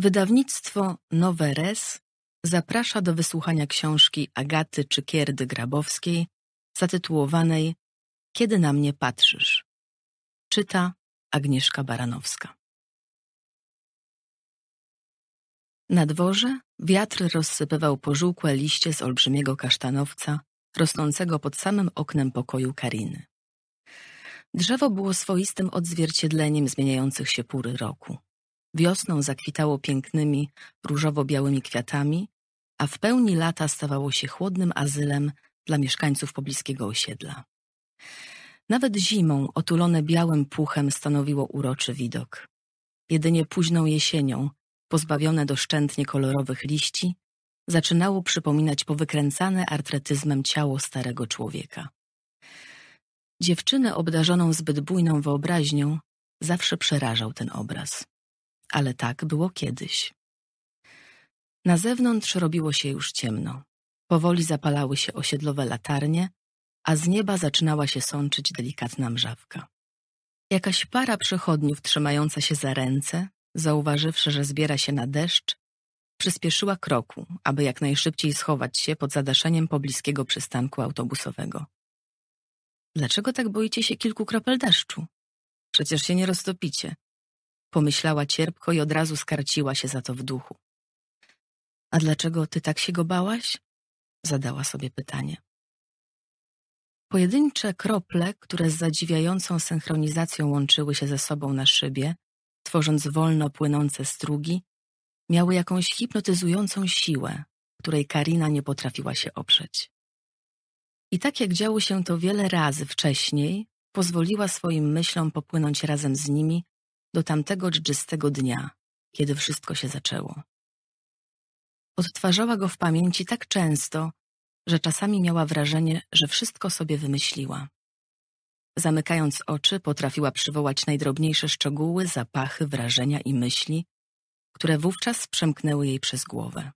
Wydawnictwo Nowe Res zaprasza do wysłuchania książki Agaty Czykierdy Grabowskiej zatytułowanej Kiedy na mnie patrzysz? Czyta Agnieszka Baranowska. Na dworze wiatr rozsypywał pożółkłe liście z olbrzymiego kasztanowca, rosnącego pod samym oknem pokoju Kariny. Drzewo było swoistym odzwierciedleniem zmieniających się póry roku. Wiosną zakwitało pięknymi, różowo-białymi kwiatami, a w pełni lata stawało się chłodnym azylem dla mieszkańców pobliskiego osiedla. Nawet zimą otulone białym puchem stanowiło uroczy widok. Jedynie późną jesienią, pozbawione doszczętnie kolorowych liści, zaczynało przypominać powykręcane artretyzmem ciało starego człowieka. Dziewczynę obdarzoną zbyt bujną wyobraźnią zawsze przerażał ten obraz ale tak było kiedyś. Na zewnątrz robiło się już ciemno. Powoli zapalały się osiedlowe latarnie, a z nieba zaczynała się sączyć delikatna mrzawka. Jakaś para przechodniów trzymająca się za ręce, zauważywszy, że zbiera się na deszcz, przyspieszyła kroku, aby jak najszybciej schować się pod zadaszeniem pobliskiego przystanku autobusowego. Dlaczego tak boicie się kilku kropel deszczu? Przecież się nie roztopicie, Pomyślała cierpko i od razu skarciła się za to w duchu. A dlaczego ty tak się go bałaś? Zadała sobie pytanie. Pojedyncze krople, które z zadziwiającą synchronizacją łączyły się ze sobą na szybie, tworząc wolno płynące strugi, miały jakąś hipnotyzującą siłę, której Karina nie potrafiła się oprzeć. I tak jak działo się to wiele razy wcześniej, pozwoliła swoim myślom popłynąć razem z nimi, do tamtego dżdżystego dnia, kiedy wszystko się zaczęło. Odtwarzała go w pamięci tak często, że czasami miała wrażenie, że wszystko sobie wymyśliła. Zamykając oczy, potrafiła przywołać najdrobniejsze szczegóły, zapachy, wrażenia i myśli, które wówczas przemknęły jej przez głowę.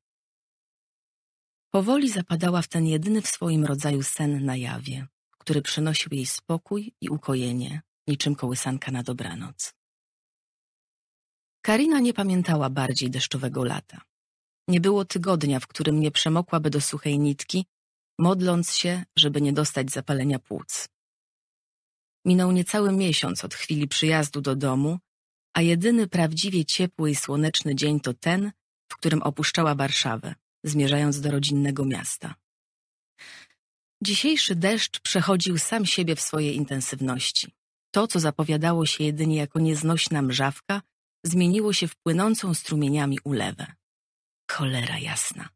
Powoli zapadała w ten jedyny w swoim rodzaju sen na jawie, który przynosił jej spokój i ukojenie, niczym kołysanka na dobranoc. Karina nie pamiętała bardziej deszczowego lata. Nie było tygodnia, w którym nie przemokłaby do suchej nitki, modląc się, żeby nie dostać zapalenia płuc. Minął niecały miesiąc od chwili przyjazdu do domu, a jedyny prawdziwie ciepły i słoneczny dzień to ten, w którym opuszczała Warszawę, zmierzając do rodzinnego miasta. Dzisiejszy deszcz przechodził sam siebie w swojej intensywności. To, co zapowiadało się jedynie jako nieznośna mrzawka, zmieniło się w płynącą strumieniami ulewę. Cholera jasna.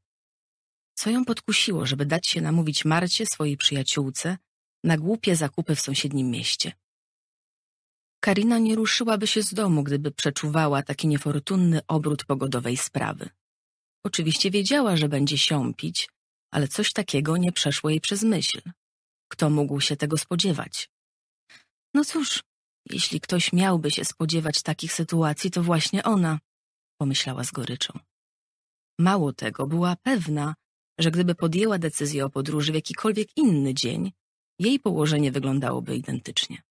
Co ją podkusiło, żeby dać się namówić Marcie, swojej przyjaciółce, na głupie zakupy w sąsiednim mieście? Karina nie ruszyłaby się z domu, gdyby przeczuwała taki niefortunny obrót pogodowej sprawy. Oczywiście wiedziała, że będzie siąpić, ale coś takiego nie przeszło jej przez myśl. Kto mógł się tego spodziewać? No cóż, jeśli ktoś miałby się spodziewać takich sytuacji, to właśnie ona, pomyślała z goryczą. Mało tego, była pewna, że gdyby podjęła decyzję o podróży w jakikolwiek inny dzień, jej położenie wyglądałoby identycznie.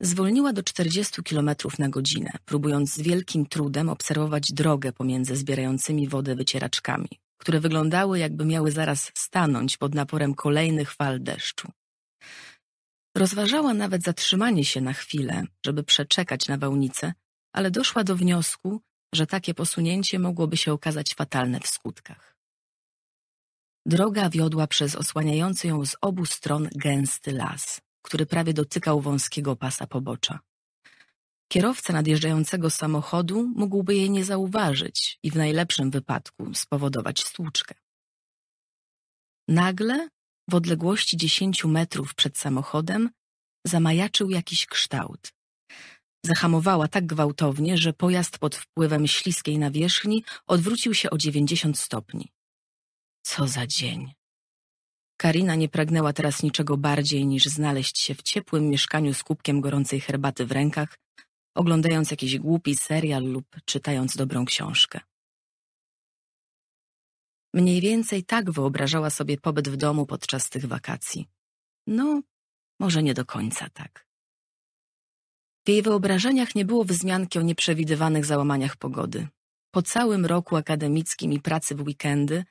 Zwolniła do 40 km na godzinę, próbując z wielkim trudem obserwować drogę pomiędzy zbierającymi wodę wycieraczkami, które wyglądały jakby miały zaraz stanąć pod naporem kolejnych fal deszczu. Rozważała nawet zatrzymanie się na chwilę, żeby przeczekać nawałnicę, ale doszła do wniosku, że takie posunięcie mogłoby się okazać fatalne w skutkach. Droga wiodła przez osłaniający ją z obu stron gęsty las, który prawie dotykał wąskiego pasa pobocza. Kierowca nadjeżdżającego samochodu mógłby jej nie zauważyć i w najlepszym wypadku spowodować stłuczkę. Nagle w odległości dziesięciu metrów przed samochodem zamajaczył jakiś kształt. Zahamowała tak gwałtownie, że pojazd pod wpływem śliskiej nawierzchni odwrócił się o dziewięćdziesiąt stopni. Co za dzień. Karina nie pragnęła teraz niczego bardziej niż znaleźć się w ciepłym mieszkaniu z kubkiem gorącej herbaty w rękach, oglądając jakiś głupi serial lub czytając dobrą książkę. Mniej więcej tak wyobrażała sobie pobyt w domu podczas tych wakacji. No, może nie do końca tak. W jej wyobrażeniach nie było wzmianki o nieprzewidywanych załamaniach pogody. Po całym roku akademickim i pracy w weekendy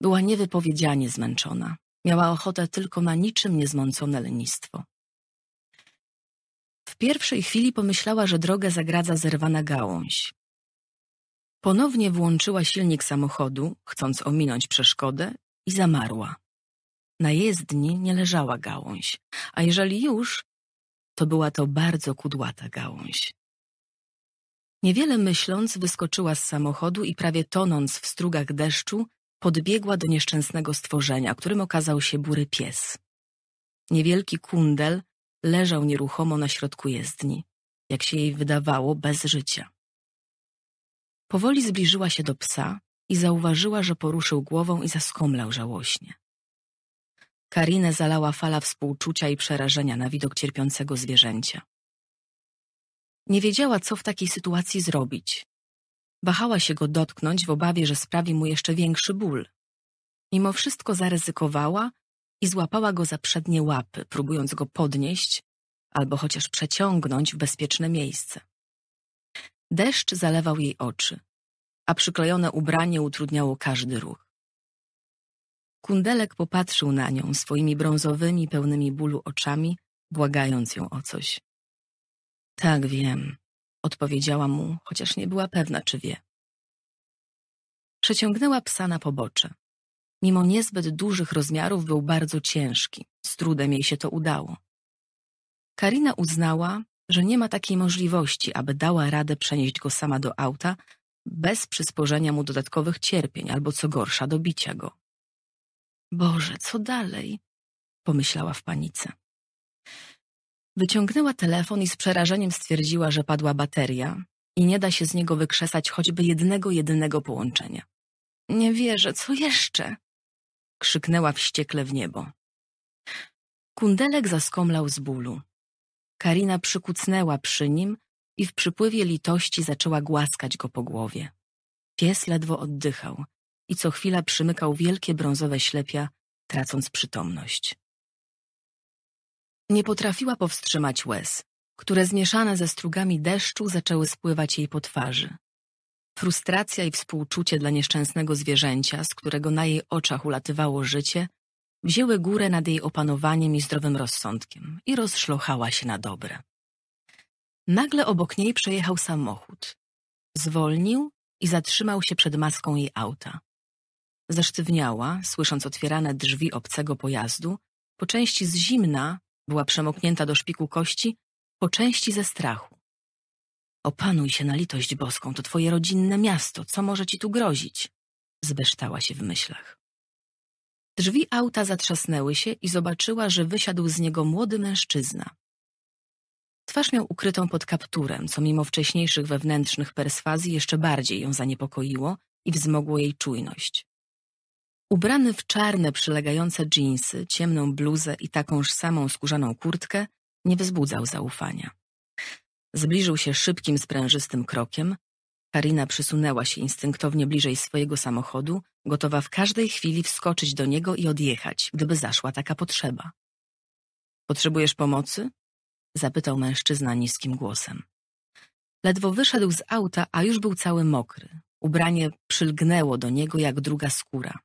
była niewypowiedzianie zmęczona. Miała ochotę tylko na niczym niezmącone lenistwo. W pierwszej chwili pomyślała, że drogę zagradza zerwana gałąź. Ponownie włączyła silnik samochodu, chcąc ominąć przeszkodę i zamarła. Na jezdni nie leżała gałąź, a jeżeli już, to była to bardzo kudłata gałąź. Niewiele myśląc, wyskoczyła z samochodu i prawie tonąc w strugach deszczu, podbiegła do nieszczęsnego stworzenia, którym okazał się bury pies. Niewielki kundel leżał nieruchomo na środku jezdni, jak się jej wydawało, bez życia. Powoli zbliżyła się do psa i zauważyła, że poruszył głową i zaskomlał żałośnie. Karinę zalała fala współczucia i przerażenia na widok cierpiącego zwierzęcia. Nie wiedziała, co w takiej sytuacji zrobić. Wahała się go dotknąć w obawie, że sprawi mu jeszcze większy ból. Mimo wszystko zaryzykowała i złapała go za przednie łapy, próbując go podnieść albo chociaż przeciągnąć w bezpieczne miejsce. Deszcz zalewał jej oczy, a przyklejone ubranie utrudniało każdy ruch. Kundelek popatrzył na nią swoimi brązowymi, pełnymi bólu oczami, błagając ją o coś. Tak wiem, odpowiedziała mu, chociaż nie była pewna, czy wie. Przeciągnęła psa na pobocze. Mimo niezbyt dużych rozmiarów był bardzo ciężki, z trudem jej się to udało. Karina uznała, że nie ma takiej możliwości, aby dała radę przenieść go sama do auta bez przysporzenia mu dodatkowych cierpień albo co gorsza dobicia go. Boże, co dalej? pomyślała w panice. Wyciągnęła telefon i z przerażeniem stwierdziła, że padła bateria i nie da się z niego wykrzesać choćby jednego jedynego połączenia. Nie wierzę, co jeszcze? krzyknęła wściekle w niebo. Kundelek zaskomlał z bólu. Karina przykucnęła przy nim i w przypływie litości zaczęła głaskać go po głowie. Pies ledwo oddychał i co chwila przymykał wielkie brązowe ślepia, tracąc przytomność. Nie potrafiła powstrzymać łez, które zmieszane ze strugami deszczu zaczęły spływać jej po twarzy. Frustracja i współczucie dla nieszczęsnego zwierzęcia, z którego na jej oczach ulatywało życie, wzięły górę nad jej opanowaniem i zdrowym rozsądkiem i rozszlochała się na dobre. Nagle obok niej przejechał samochód. Zwolnił i zatrzymał się przed maską jej auta. Zesztywniała, słysząc otwierane drzwi obcego pojazdu, po części z zimna, była przemoknięta do szpiku kości, po części ze strachu. Opanuj się na litość boską, to twoje rodzinne miasto, co może ci tu grozić? Zbeształa się w myślach. Drzwi auta zatrzasnęły się i zobaczyła, że wysiadł z niego młody mężczyzna. Twarz miał ukrytą pod kapturem, co mimo wcześniejszych wewnętrznych perswazji jeszcze bardziej ją zaniepokoiło i wzmogło jej czujność. Ubrany w czarne, przylegające dżinsy, ciemną bluzę i takąż samą skórzaną kurtkę, nie wzbudzał zaufania. Zbliżył się szybkim, sprężystym krokiem, Karina przysunęła się instynktownie bliżej swojego samochodu, gotowa w każdej chwili wskoczyć do niego i odjechać, gdyby zaszła taka potrzeba. Potrzebujesz pomocy? zapytał mężczyzna niskim głosem. Ledwo wyszedł z auta, a już był cały mokry. Ubranie przylgnęło do niego jak druga skóra.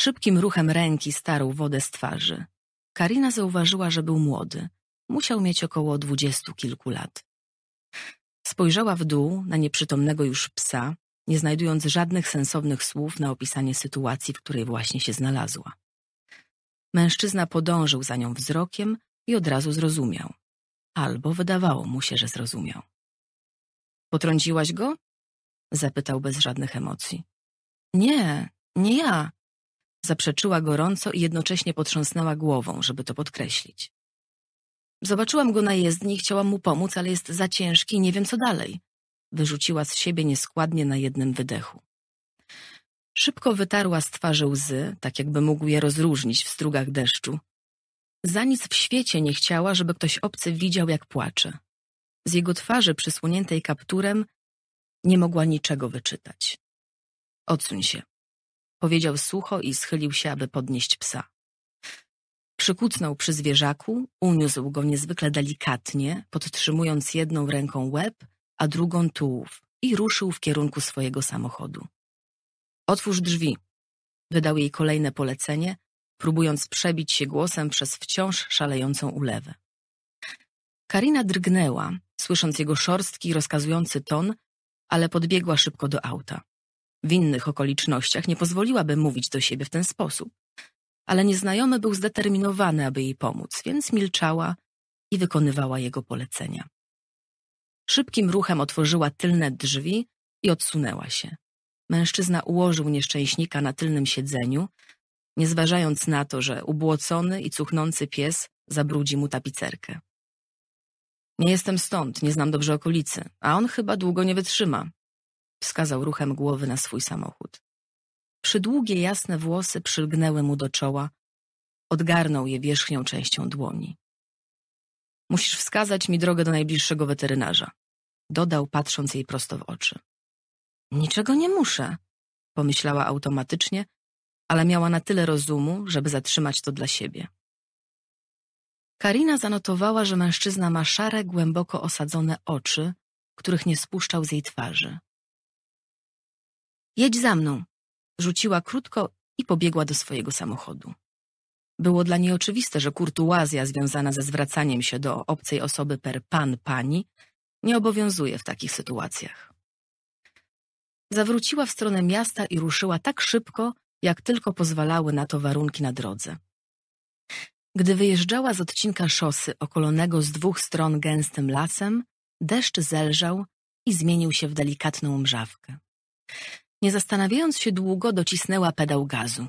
Szybkim ruchem ręki starł wodę z twarzy. Karina zauważyła, że był młody. Musiał mieć około dwudziestu kilku lat. Spojrzała w dół na nieprzytomnego już psa, nie znajdując żadnych sensownych słów na opisanie sytuacji, w której właśnie się znalazła. Mężczyzna podążył za nią wzrokiem i od razu zrozumiał. Albo wydawało mu się, że zrozumiał. Potrąciłaś go? Zapytał bez żadnych emocji. Nie, nie ja. Zaprzeczyła gorąco i jednocześnie potrząsnęła głową, żeby to podkreślić. Zobaczyłam go na jezdni i chciałam mu pomóc, ale jest za ciężki i nie wiem co dalej. Wyrzuciła z siebie nieskładnie na jednym wydechu. Szybko wytarła z twarzy łzy, tak jakby mógł je rozróżnić w strugach deszczu. Za nic w świecie nie chciała, żeby ktoś obcy widział, jak płacze. Z jego twarzy przysłoniętej kapturem nie mogła niczego wyczytać. Odsuń się, powiedział sucho i schylił się, aby podnieść psa. Przykucnął przy zwierzaku, uniósł go niezwykle delikatnie, podtrzymując jedną ręką łeb, a drugą tułów i ruszył w kierunku swojego samochodu. Otwórz drzwi. Wydał jej kolejne polecenie, próbując przebić się głosem przez wciąż szalejącą ulewę. Karina drgnęła, słysząc jego szorstki, rozkazujący ton, ale podbiegła szybko do auta. W innych okolicznościach nie pozwoliłaby mówić do siebie w ten sposób ale nieznajomy był zdeterminowany, aby jej pomóc, więc milczała i wykonywała jego polecenia. Szybkim ruchem otworzyła tylne drzwi i odsunęła się. Mężczyzna ułożył nieszczęśnika na tylnym siedzeniu, nie zważając na to, że ubłocony i cuchnący pies zabrudzi mu tapicerkę. Nie jestem stąd, nie znam dobrze okolicy, a on chyba długo nie wytrzyma, wskazał ruchem głowy na swój samochód. Przydługie jasne włosy przylgnęły mu do czoła. Odgarnął je wierzchnią częścią dłoni. Musisz wskazać mi drogę do najbliższego weterynarza, dodał, patrząc jej prosto w oczy. Niczego nie muszę, pomyślała automatycznie, ale miała na tyle rozumu, żeby zatrzymać to dla siebie. Karina zanotowała, że mężczyzna ma szare, głęboko osadzone oczy, których nie spuszczał z jej twarzy. Jedź za mną, Rzuciła krótko i pobiegła do swojego samochodu. Było dla niej oczywiste, że kurtuazja związana ze zwracaniem się do obcej osoby per pan, pani nie obowiązuje w takich sytuacjach. Zawróciła w stronę miasta i ruszyła tak szybko, jak tylko pozwalały na to warunki na drodze. Gdy wyjeżdżała z odcinka szosy okolonego z dwóch stron gęstym lasem, deszcz zelżał i zmienił się w delikatną mrzawkę. Nie zastanawiając się długo, docisnęła pedał gazu.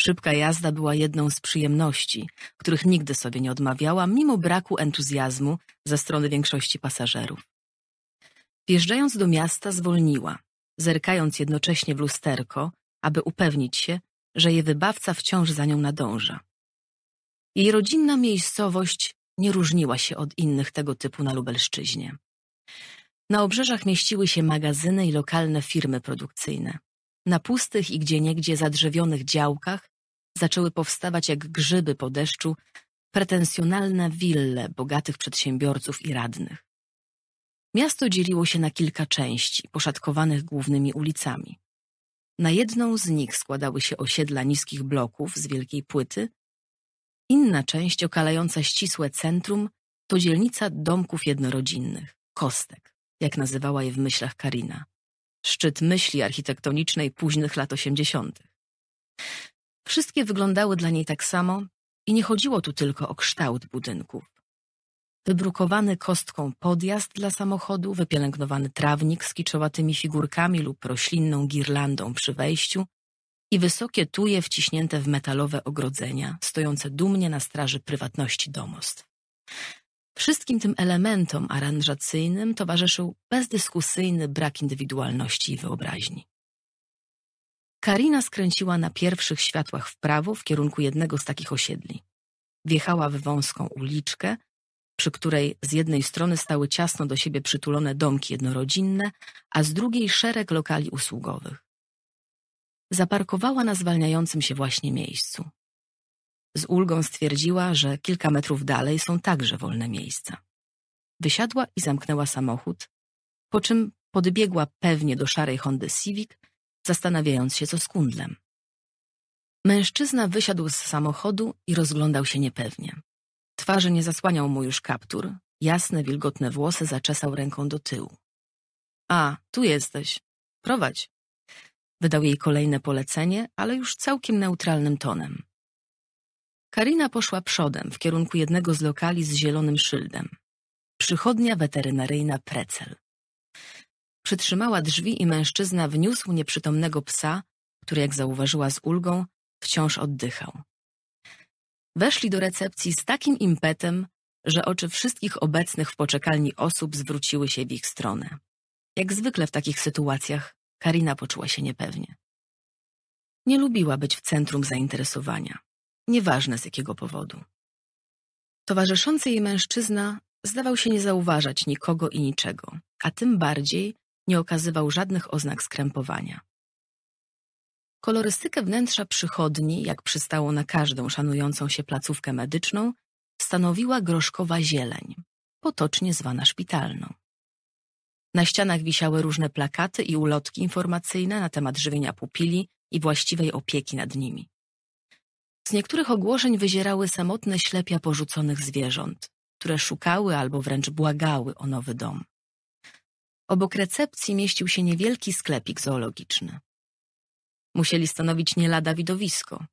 Szybka jazda była jedną z przyjemności, których nigdy sobie nie odmawiała, mimo braku entuzjazmu ze strony większości pasażerów. Wjeżdżając do miasta zwolniła, zerkając jednocześnie w lusterko, aby upewnić się, że jej wybawca wciąż za nią nadąża. Jej rodzinna miejscowość nie różniła się od innych tego typu na Lubelszczyźnie. Na obrzeżach mieściły się magazyny i lokalne firmy produkcyjne. Na pustych i gdzieniegdzie zadrzewionych działkach zaczęły powstawać jak grzyby po deszczu pretensjonalne wille bogatych przedsiębiorców i radnych. Miasto dzieliło się na kilka części, poszatkowanych głównymi ulicami. Na jedną z nich składały się osiedla niskich bloków z wielkiej płyty, inna część okalająca ścisłe centrum to dzielnica domków jednorodzinnych, kostek jak nazywała je w myślach Karina. Szczyt myśli architektonicznej późnych lat osiemdziesiątych. Wszystkie wyglądały dla niej tak samo i nie chodziło tu tylko o kształt budynków. Wybrukowany kostką podjazd dla samochodu, wypielęgnowany trawnik z kiczowatymi figurkami lub roślinną girlandą przy wejściu i wysokie tuje wciśnięte w metalowe ogrodzenia, stojące dumnie na straży prywatności domostw. Wszystkim tym elementom aranżacyjnym towarzyszył bezdyskusyjny brak indywidualności i wyobraźni. Karina skręciła na pierwszych światłach w prawo w kierunku jednego z takich osiedli. Wjechała w wąską uliczkę, przy której z jednej strony stały ciasno do siebie przytulone domki jednorodzinne, a z drugiej szereg lokali usługowych. Zaparkowała na zwalniającym się właśnie miejscu. Z ulgą stwierdziła, że kilka metrów dalej są także wolne miejsca. Wysiadła i zamknęła samochód, po czym podbiegła pewnie do szarej Hondy Civic, zastanawiając się co z kundlem. Mężczyzna wysiadł z samochodu i rozglądał się niepewnie. Twarzy nie zasłaniał mu już kaptur, jasne, wilgotne włosy zaczesał ręką do tyłu. A, tu jesteś. Prowadź. Wydał jej kolejne polecenie, ale już całkiem neutralnym tonem. Karina poszła przodem w kierunku jednego z lokali z zielonym szyldem. Przychodnia weterynaryjna Precel. Przytrzymała drzwi i mężczyzna wniósł nieprzytomnego psa, który, jak zauważyła z ulgą, wciąż oddychał. Weszli do recepcji z takim impetem, że oczy wszystkich obecnych w poczekalni osób zwróciły się w ich stronę. Jak zwykle w takich sytuacjach, Karina poczuła się niepewnie. Nie lubiła być w centrum zainteresowania nieważne z jakiego powodu. Towarzyszący jej mężczyzna zdawał się nie zauważać nikogo i niczego, a tym bardziej nie okazywał żadnych oznak skrępowania. Kolorystykę wnętrza przychodni, jak przystało na każdą szanującą się placówkę medyczną, stanowiła groszkowa zieleń, potocznie zwana szpitalną. Na ścianach wisiały różne plakaty i ulotki informacyjne na temat żywienia pupili i właściwej opieki nad nimi. Z niektórych ogłoszeń wyzierały samotne ślepia porzuconych zwierząt, które szukały albo wręcz błagały o nowy dom. Obok recepcji mieścił się niewielki sklepik zoologiczny. Musieli stanowić nie lada widowisko,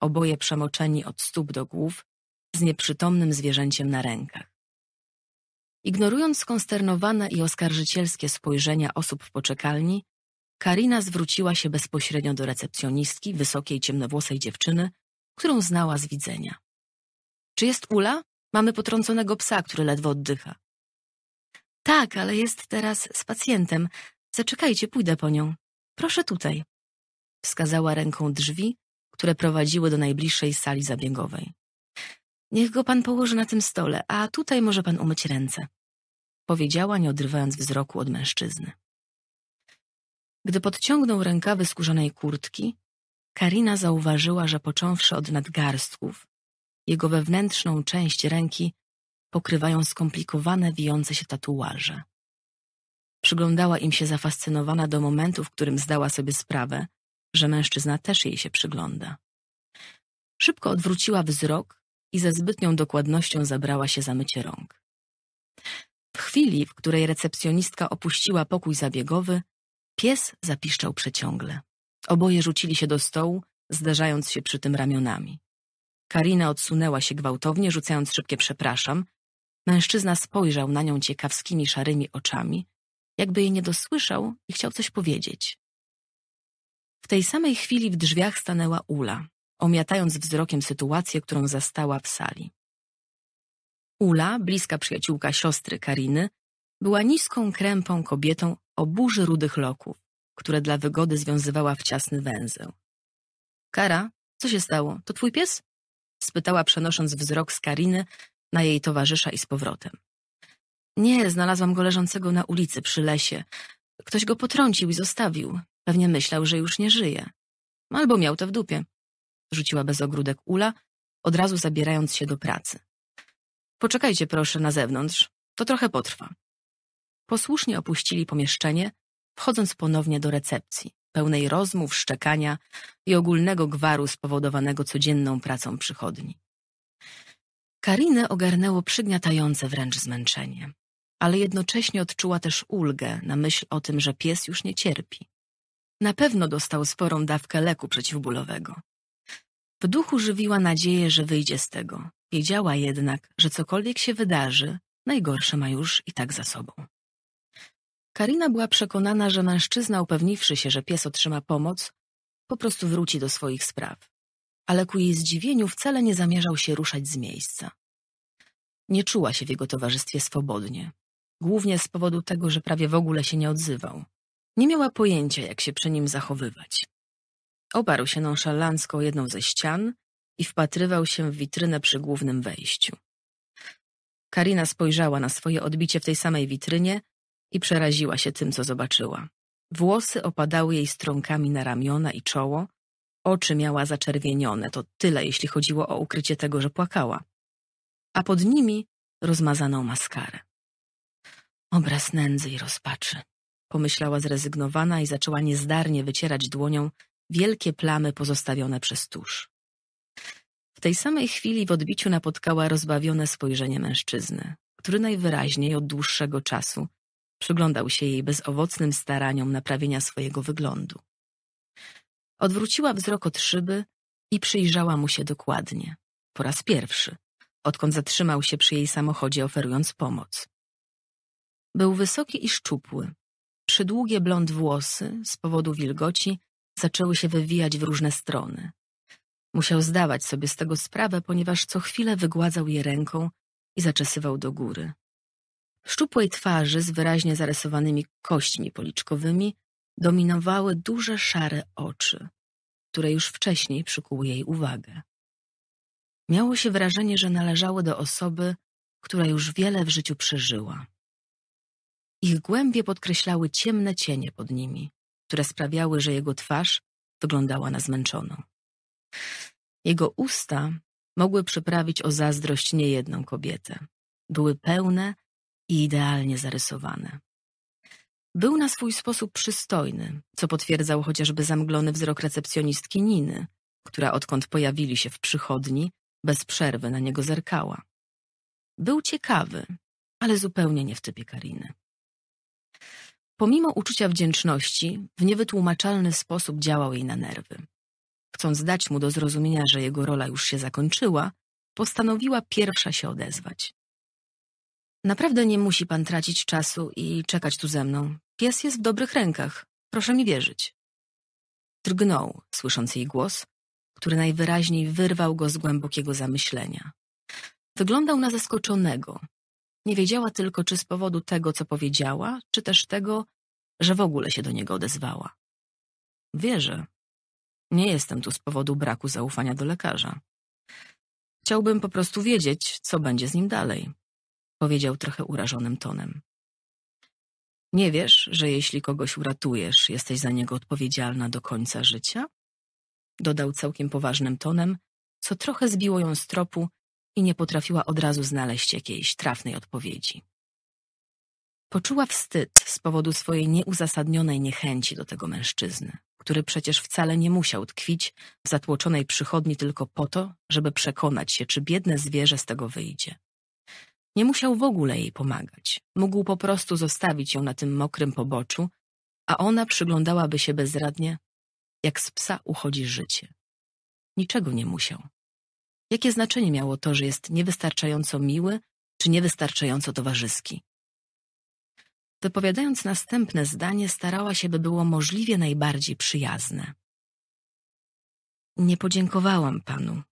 oboje przemoczeni od stóp do głów, z nieprzytomnym zwierzęciem na rękach. Ignorując skonsternowane i oskarżycielskie spojrzenia osób w poczekalni, Karina zwróciła się bezpośrednio do recepcjonistki, wysokiej ciemnowłosej dziewczyny, którą znała z widzenia. Czy jest Ula? Mamy potrąconego psa, który ledwo oddycha. Tak, ale jest teraz z pacjentem. Zaczekajcie, pójdę po nią. Proszę tutaj. Wskazała ręką drzwi, które prowadziły do najbliższej sali zabiegowej. Niech go pan położy na tym stole, a tutaj może pan umyć ręce. Powiedziała, nie odrywając wzroku od mężczyzny. Gdy podciągnął rękawy skórzonej kurtki, Karina zauważyła, że począwszy od nadgarstków, jego wewnętrzną część ręki pokrywają skomplikowane, wijące się tatuaże. Przyglądała im się zafascynowana do momentu, w którym zdała sobie sprawę, że mężczyzna też jej się przygląda. Szybko odwróciła wzrok i ze zbytnią dokładnością zabrała się za mycie rąk. W chwili, w której recepcjonistka opuściła pokój zabiegowy, pies zapiszczał przeciągle. Oboje rzucili się do stołu, zderzając się przy tym ramionami. Karina odsunęła się gwałtownie, rzucając szybkie przepraszam. Mężczyzna spojrzał na nią ciekawskimi szarymi oczami, jakby jej nie dosłyszał i chciał coś powiedzieć. W tej samej chwili w drzwiach stanęła Ula, omiatając wzrokiem sytuację, którą zastała w sali. Ula, bliska przyjaciółka siostry Kariny, była niską krępą kobietą o burzy rudych loków które dla wygody związywała w ciasny węzeł. Kara, co się stało? To twój pies? spytała, przenosząc wzrok z Kariny na jej towarzysza i z powrotem. Nie, znalazłam go leżącego na ulicy przy lesie. Ktoś go potrącił i zostawił. Pewnie myślał, że już nie żyje. Albo miał to w dupie. Rzuciła bez ogródek Ula, od razu zabierając się do pracy. Poczekajcie proszę na zewnątrz, to trochę potrwa. Posłusznie opuścili pomieszczenie, wchodząc ponownie do recepcji, pełnej rozmów, szczekania i ogólnego gwaru spowodowanego codzienną pracą przychodni. Karinę ogarnęło przygniatające wręcz zmęczenie, ale jednocześnie odczuła też ulgę na myśl o tym, że pies już nie cierpi. Na pewno dostał sporą dawkę leku przeciwbólowego. W duchu żywiła nadzieję, że wyjdzie z tego. Wiedziała jednak, że cokolwiek się wydarzy, najgorsze ma już i tak za sobą. Karina była przekonana, że mężczyzna, upewniwszy się, że pies otrzyma pomoc, po prostu wróci do swoich spraw. Ale ku jej zdziwieniu wcale nie zamierzał się ruszać z miejsca. Nie czuła się w jego towarzystwie swobodnie, głównie z powodu tego, że prawie w ogóle się nie odzywał. Nie miała pojęcia, jak się przy nim zachowywać. Oparł się nonszalancko o jedną ze ścian i wpatrywał się w witrynę przy głównym wejściu. Karina spojrzała na swoje odbicie w tej samej witrynie i przeraziła się tym, co zobaczyła. Włosy opadały jej strąkami na ramiona i czoło, oczy miała zaczerwienione, to tyle, jeśli chodziło o ukrycie tego, że płakała. A pod nimi rozmazaną maskarę. Obraz nędzy i rozpaczy, pomyślała zrezygnowana i zaczęła niezdarnie wycierać dłonią wielkie plamy pozostawione przez tusz. W tej samej chwili w odbiciu napotkała rozbawione spojrzenie mężczyzny, który najwyraźniej od dłuższego czasu Przyglądał się jej bezowocnym staraniom naprawienia swojego wyglądu. Odwróciła wzrok od szyby i przyjrzała mu się dokładnie. Po raz pierwszy, odkąd zatrzymał się przy jej samochodzie, oferując pomoc. Był wysoki i szczupły. Przydługie blond włosy, z powodu wilgoci, zaczęły się wywijać w różne strony. Musiał zdawać sobie z tego sprawę, ponieważ co chwilę wygładzał je ręką i zaczesywał do góry szczupłej twarzy z wyraźnie zarysowanymi kośćmi policzkowymi dominowały duże szare oczy, które już wcześniej przykuły jej uwagę. Miało się wrażenie, że należały do osoby, która już wiele w życiu przeżyła. Ich głębie podkreślały ciemne cienie pod nimi, które sprawiały, że jego twarz wyglądała na zmęczoną. Jego usta mogły przyprawić o zazdrość niejedną kobietę. Były pełne i idealnie zarysowane. Był na swój sposób przystojny, co potwierdzał chociażby zamglony wzrok recepcjonistki Niny, która odkąd pojawili się w przychodni, bez przerwy na niego zerkała. Był ciekawy, ale zupełnie nie w typie Kariny. Pomimo uczucia wdzięczności, w niewytłumaczalny sposób działał jej na nerwy. Chcąc dać mu do zrozumienia, że jego rola już się zakończyła, postanowiła pierwsza się odezwać. Naprawdę nie musi pan tracić czasu i czekać tu ze mną. Pies jest w dobrych rękach. Proszę mi wierzyć. Drgnął, słysząc jej głos, który najwyraźniej wyrwał go z głębokiego zamyślenia. Wyglądał na zaskoczonego. Nie wiedziała tylko, czy z powodu tego, co powiedziała, czy też tego, że w ogóle się do niego odezwała. Wierzę. Nie jestem tu z powodu braku zaufania do lekarza. Chciałbym po prostu wiedzieć, co będzie z nim dalej powiedział trochę urażonym tonem. Nie wiesz, że jeśli kogoś uratujesz, jesteś za niego odpowiedzialna do końca życia? Dodał całkiem poważnym tonem, co trochę zbiło ją z tropu i nie potrafiła od razu znaleźć jakiejś trafnej odpowiedzi. Poczuła wstyd z powodu swojej nieuzasadnionej niechęci do tego mężczyzny, który przecież wcale nie musiał tkwić w zatłoczonej przychodni tylko po to, żeby przekonać się, czy biedne zwierzę z tego wyjdzie. Nie musiał w ogóle jej pomagać. Mógł po prostu zostawić ją na tym mokrym poboczu, a ona przyglądałaby się bezradnie, jak z psa uchodzi życie. Niczego nie musiał. Jakie znaczenie miało to, że jest niewystarczająco miły czy niewystarczająco towarzyski? Wypowiadając następne zdanie, starała się, by było możliwie najbardziej przyjazne. Nie podziękowałam panu.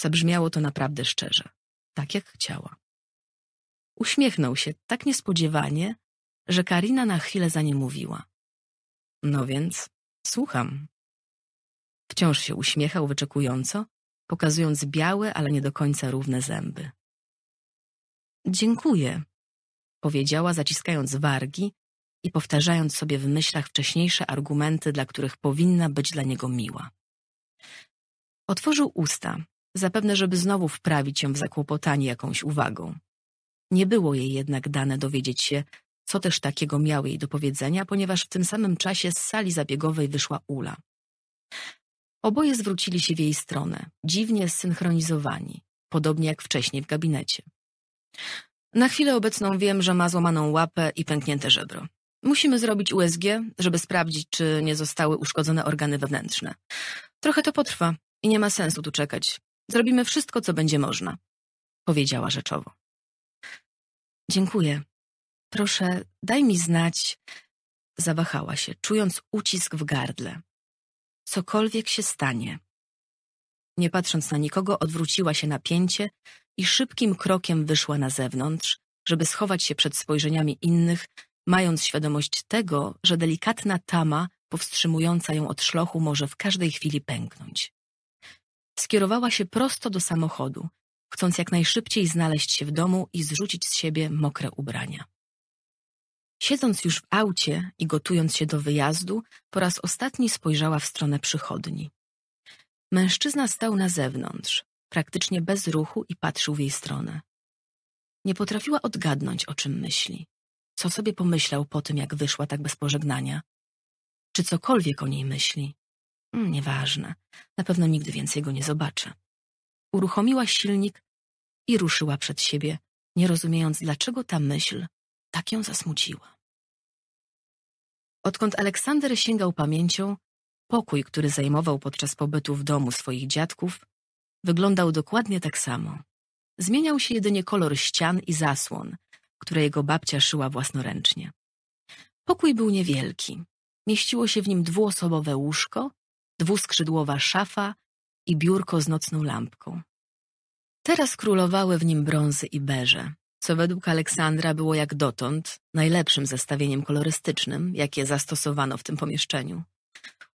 Zabrzmiało to naprawdę szczerze, tak jak chciała. Uśmiechnął się tak niespodziewanie, że Karina na chwilę za nie mówiła. No więc, słucham. Wciąż się uśmiechał wyczekująco, pokazując białe, ale nie do końca równe zęby. Dziękuję, powiedziała zaciskając wargi i powtarzając sobie w myślach wcześniejsze argumenty, dla których powinna być dla niego miła. Otworzył usta, zapewne żeby znowu wprawić ją w zakłopotanie jakąś uwagą. Nie było jej jednak dane dowiedzieć się, co też takiego miał jej do powiedzenia, ponieważ w tym samym czasie z sali zabiegowej wyszła Ula. Oboje zwrócili się w jej stronę, dziwnie zsynchronizowani, podobnie jak wcześniej w gabinecie. Na chwilę obecną wiem, że ma złamaną łapę i pęknięte żebro. Musimy zrobić USG, żeby sprawdzić, czy nie zostały uszkodzone organy wewnętrzne. Trochę to potrwa i nie ma sensu tu czekać. Zrobimy wszystko, co będzie można, powiedziała rzeczowo. Dziękuję. Proszę, daj mi znać. Zawahała się, czując ucisk w gardle. Cokolwiek się stanie. Nie patrząc na nikogo, odwróciła się napięcie i szybkim krokiem wyszła na zewnątrz, żeby schować się przed spojrzeniami innych, mając świadomość tego, że delikatna tama powstrzymująca ją od szlochu może w każdej chwili pęknąć. Skierowała się prosto do samochodu, chcąc jak najszybciej znaleźć się w domu i zrzucić z siebie mokre ubrania. Siedząc już w aucie i gotując się do wyjazdu, po raz ostatni spojrzała w stronę przychodni. Mężczyzna stał na zewnątrz, praktycznie bez ruchu i patrzył w jej stronę. Nie potrafiła odgadnąć, o czym myśli. Co sobie pomyślał po tym, jak wyszła tak bez pożegnania? Czy cokolwiek o niej myśli? Hmm, nieważne. Na pewno nigdy więcej go nie zobaczę. Uruchomiła silnik i ruszyła przed siebie, nie rozumiejąc, dlaczego ta myśl tak ją zasmuciła. Odkąd Aleksander sięgał pamięcią, pokój, który zajmował podczas pobytu w domu swoich dziadków, wyglądał dokładnie tak samo. Zmieniał się jedynie kolor ścian i zasłon, które jego babcia szyła własnoręcznie. Pokój był niewielki. Mieściło się w nim dwuosobowe łóżko, dwuskrzydłowa szafa i biurko z nocną lampką. Teraz królowały w nim brązy i berze, co według Aleksandra było jak dotąd najlepszym zestawieniem kolorystycznym, jakie zastosowano w tym pomieszczeniu.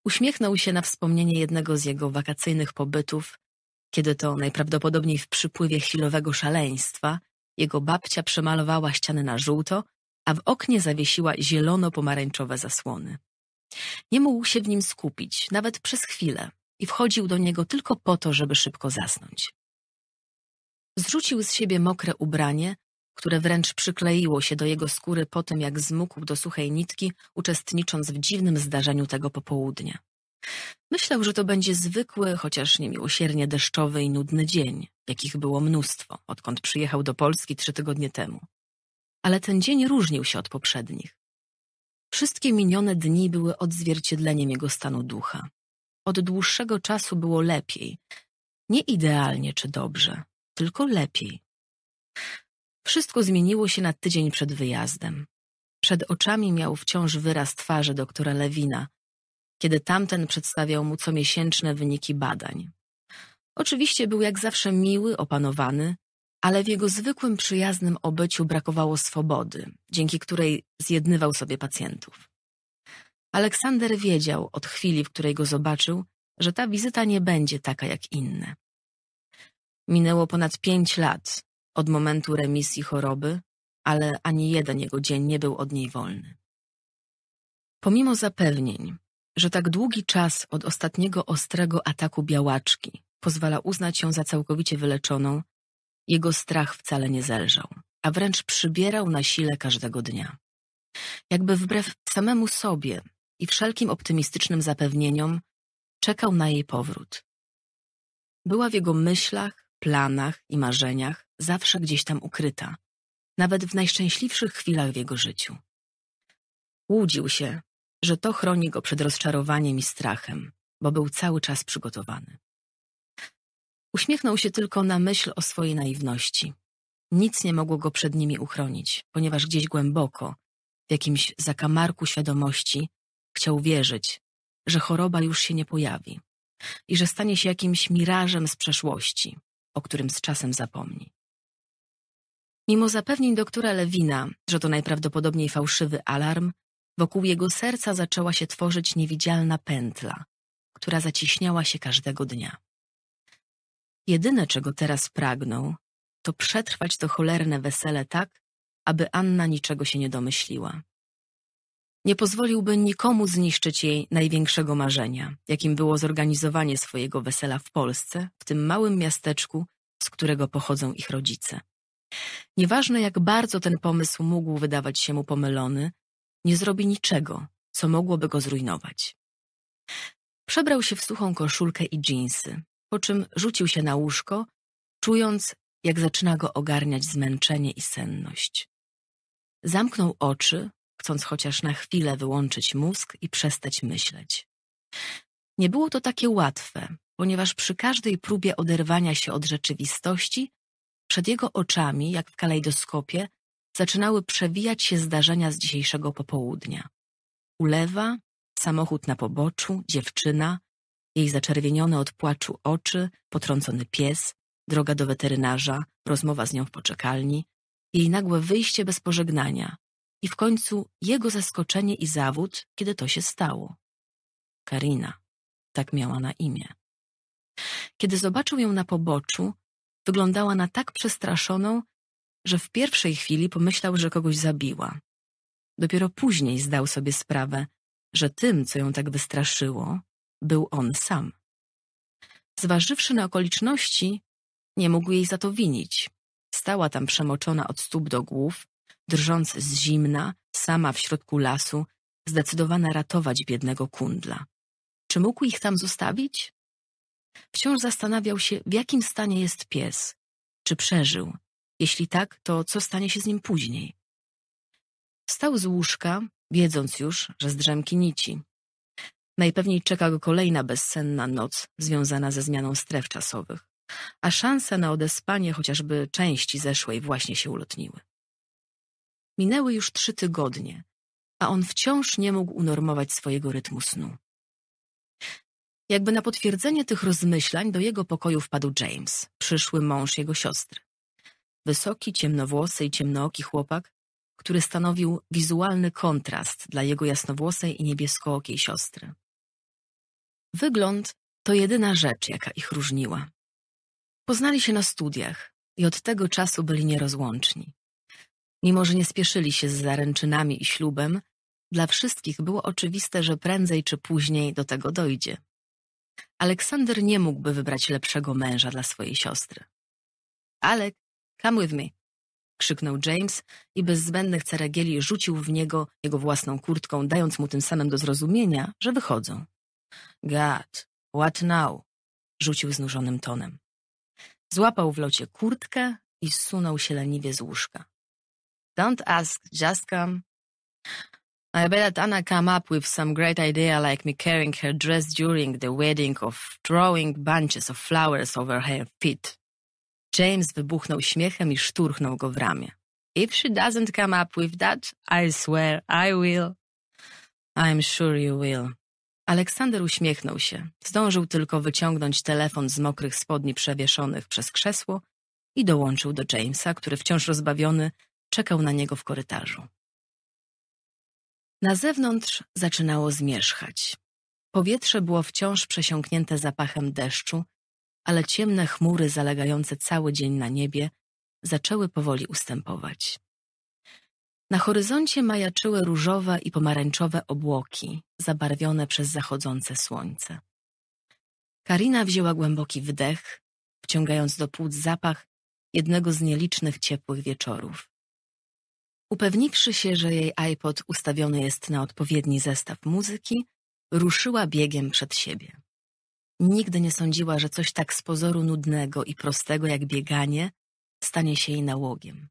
Uśmiechnął się na wspomnienie jednego z jego wakacyjnych pobytów, kiedy to najprawdopodobniej w przypływie chwilowego szaleństwa jego babcia przemalowała ściany na żółto, a w oknie zawiesiła zielono-pomarańczowe zasłony. Nie mógł się w nim skupić, nawet przez chwilę, i wchodził do niego tylko po to, żeby szybko zasnąć. Zrzucił z siebie mokre ubranie, które wręcz przykleiło się do jego skóry po tym, jak zmógł do suchej nitki, uczestnicząc w dziwnym zdarzeniu tego popołudnia. Myślał, że to będzie zwykły, chociaż niemiłosiernie deszczowy i nudny dzień, jakich było mnóstwo, odkąd przyjechał do Polski trzy tygodnie temu. Ale ten dzień różnił się od poprzednich. Wszystkie minione dni były odzwierciedleniem jego stanu ducha. Od dłuższego czasu było lepiej. Nie idealnie czy dobrze, tylko lepiej. Wszystko zmieniło się na tydzień przed wyjazdem. Przed oczami miał wciąż wyraz twarzy doktora Lewina, kiedy tamten przedstawiał mu comiesięczne wyniki badań. Oczywiście był jak zawsze miły, opanowany, ale w jego zwykłym przyjaznym obyciu brakowało swobody, dzięki której zjednywał sobie pacjentów. Aleksander wiedział od chwili, w której go zobaczył, że ta wizyta nie będzie taka jak inne. Minęło ponad pięć lat od momentu remisji choroby, ale ani jeden jego dzień nie był od niej wolny. Pomimo zapewnień, że tak długi czas od ostatniego ostrego ataku białaczki pozwala uznać ją za całkowicie wyleczoną, jego strach wcale nie zelżał, a wręcz przybierał na sile każdego dnia. Jakby wbrew samemu sobie i wszelkim optymistycznym zapewnieniom czekał na jej powrót. Była w jego myślach, planach i marzeniach zawsze gdzieś tam ukryta, nawet w najszczęśliwszych chwilach w jego życiu. Łudził się, że to chroni go przed rozczarowaniem i strachem, bo był cały czas przygotowany. Uśmiechnął się tylko na myśl o swojej naiwności. Nic nie mogło go przed nimi uchronić, ponieważ gdzieś głęboko, w jakimś zakamarku świadomości, Chciał wierzyć, że choroba już się nie pojawi i że stanie się jakimś mirażem z przeszłości, o którym z czasem zapomni. Mimo zapewnień doktora Lewina, że to najprawdopodobniej fałszywy alarm, wokół jego serca zaczęła się tworzyć niewidzialna pętla, która zaciśniała się każdego dnia. Jedyne, czego teraz pragnął, to przetrwać to cholerne wesele tak, aby Anna niczego się nie domyśliła nie pozwoliłby nikomu zniszczyć jej największego marzenia, jakim było zorganizowanie swojego wesela w Polsce, w tym małym miasteczku, z którego pochodzą ich rodzice. Nieważne jak bardzo ten pomysł mógł wydawać się mu pomylony, nie zrobi niczego, co mogłoby go zrujnować. Przebrał się w suchą koszulkę i dżinsy, po czym rzucił się na łóżko, czując, jak zaczyna go ogarniać zmęczenie i senność. Zamknął oczy, chcąc chociaż na chwilę wyłączyć mózg i przestać myśleć. Nie było to takie łatwe, ponieważ przy każdej próbie oderwania się od rzeczywistości, przed jego oczami, jak w kalejdoskopie, zaczynały przewijać się zdarzenia z dzisiejszego popołudnia. Ulewa, samochód na poboczu, dziewczyna, jej zaczerwienione od płaczu oczy, potrącony pies, droga do weterynarza, rozmowa z nią w poczekalni, jej nagłe wyjście bez pożegnania, i w końcu jego zaskoczenie i zawód, kiedy to się stało. Karina, tak miała na imię. Kiedy zobaczył ją na poboczu, wyglądała na tak przestraszoną, że w pierwszej chwili pomyślał, że kogoś zabiła. Dopiero później zdał sobie sprawę, że tym, co ją tak wystraszyło, był on sam. Zważywszy na okoliczności, nie mógł jej za to winić. Stała tam przemoczona od stóp do głów, drżąc z zimna, sama w środku lasu, zdecydowana ratować biednego kundla. Czy mógł ich tam zostawić? Wciąż zastanawiał się, w jakim stanie jest pies. Czy przeżył? Jeśli tak, to co stanie się z nim później? Wstał z łóżka, wiedząc już, że z drzemki nici. Najpewniej czeka go kolejna bezsenna noc związana ze zmianą stref czasowych, a szanse na odespanie chociażby części zeszłej właśnie się ulotniły. Minęły już trzy tygodnie, a on wciąż nie mógł unormować swojego rytmu snu. Jakby na potwierdzenie tych rozmyślań do jego pokoju wpadł James, przyszły mąż jego siostry. Wysoki, ciemnowłosy i ciemnooki chłopak, który stanowił wizualny kontrast dla jego jasnowłosej i niebieskookiej siostry. Wygląd to jedyna rzecz, jaka ich różniła. Poznali się na studiach i od tego czasu byli nierozłączni. Mimo, że nie spieszyli się z zaręczynami i ślubem, dla wszystkich było oczywiste, że prędzej czy później do tego dojdzie. Aleksander nie mógłby wybrać lepszego męża dla swojej siostry. Alek, come with me! krzyknął James i bez zbędnych ceregieli rzucił w niego jego własną kurtką, dając mu tym samym do zrozumienia, że wychodzą. God, what now? rzucił znużonym tonem. Złapał w locie kurtkę i zsunął się leniwie z łóżka. Don't ask, just come. I bet that Anna came up with some great idea like me carrying her dress during the wedding of throwing bunches of flowers over her feet. James wybuchnął śmiechem i szturchnął go w ramię. If she doesn't come up with that, I swear I will. I'm sure you will. Aleksander uśmiechnął się. Zdążył tylko wyciągnąć telefon z mokrych spodni przewieszonych przez krzesło i dołączył do Jamesa, który wciąż rozbawiony czekał na niego w korytarzu. Na zewnątrz zaczynało zmierzchać. Powietrze było wciąż przesiąknięte zapachem deszczu, ale ciemne chmury zalegające cały dzień na niebie zaczęły powoli ustępować. Na horyzoncie majaczyły różowe i pomarańczowe obłoki, zabarwione przez zachodzące słońce. Karina wzięła głęboki wdech, wciągając do płuc zapach jednego z nielicznych ciepłych wieczorów. Upewniwszy się, że jej iPod ustawiony jest na odpowiedni zestaw muzyki, ruszyła biegiem przed siebie. Nigdy nie sądziła, że coś tak z pozoru nudnego i prostego jak bieganie stanie się jej nałogiem.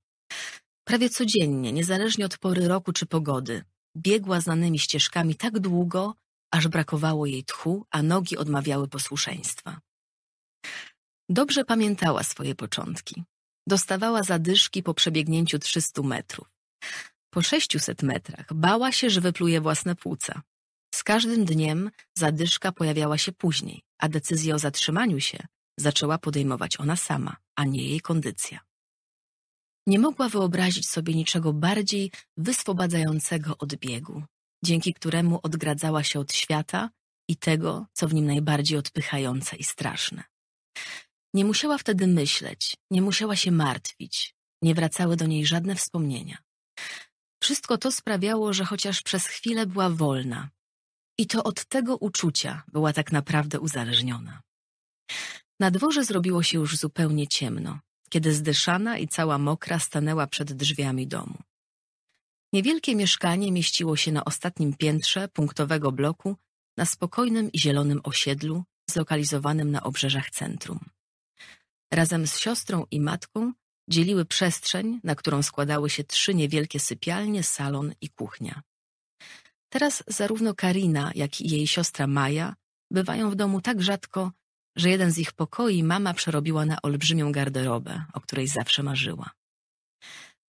Prawie codziennie, niezależnie od pory roku czy pogody, biegła znanymi ścieżkami tak długo, aż brakowało jej tchu, a nogi odmawiały posłuszeństwa. Dobrze pamiętała swoje początki. Dostawała zadyszki po przebiegnięciu 300 metrów. Po sześciuset metrach bała się, że wypluje własne płuca. Z każdym dniem zadyszka pojawiała się później, a decyzję o zatrzymaniu się zaczęła podejmować ona sama, a nie jej kondycja. Nie mogła wyobrazić sobie niczego bardziej wyswobadzającego od biegu, dzięki któremu odgradzała się od świata i tego, co w nim najbardziej odpychające i straszne. Nie musiała wtedy myśleć, nie musiała się martwić, nie wracały do niej żadne wspomnienia. Wszystko to sprawiało, że chociaż przez chwilę była wolna. I to od tego uczucia była tak naprawdę uzależniona. Na dworze zrobiło się już zupełnie ciemno, kiedy zdyszana i cała mokra stanęła przed drzwiami domu. Niewielkie mieszkanie mieściło się na ostatnim piętrze punktowego bloku na spokojnym i zielonym osiedlu zlokalizowanym na obrzeżach centrum. Razem z siostrą i matką dzieliły przestrzeń, na którą składały się trzy niewielkie sypialnie, salon i kuchnia. Teraz zarówno Karina, jak i jej siostra Maja bywają w domu tak rzadko, że jeden z ich pokoi mama przerobiła na olbrzymią garderobę, o której zawsze marzyła.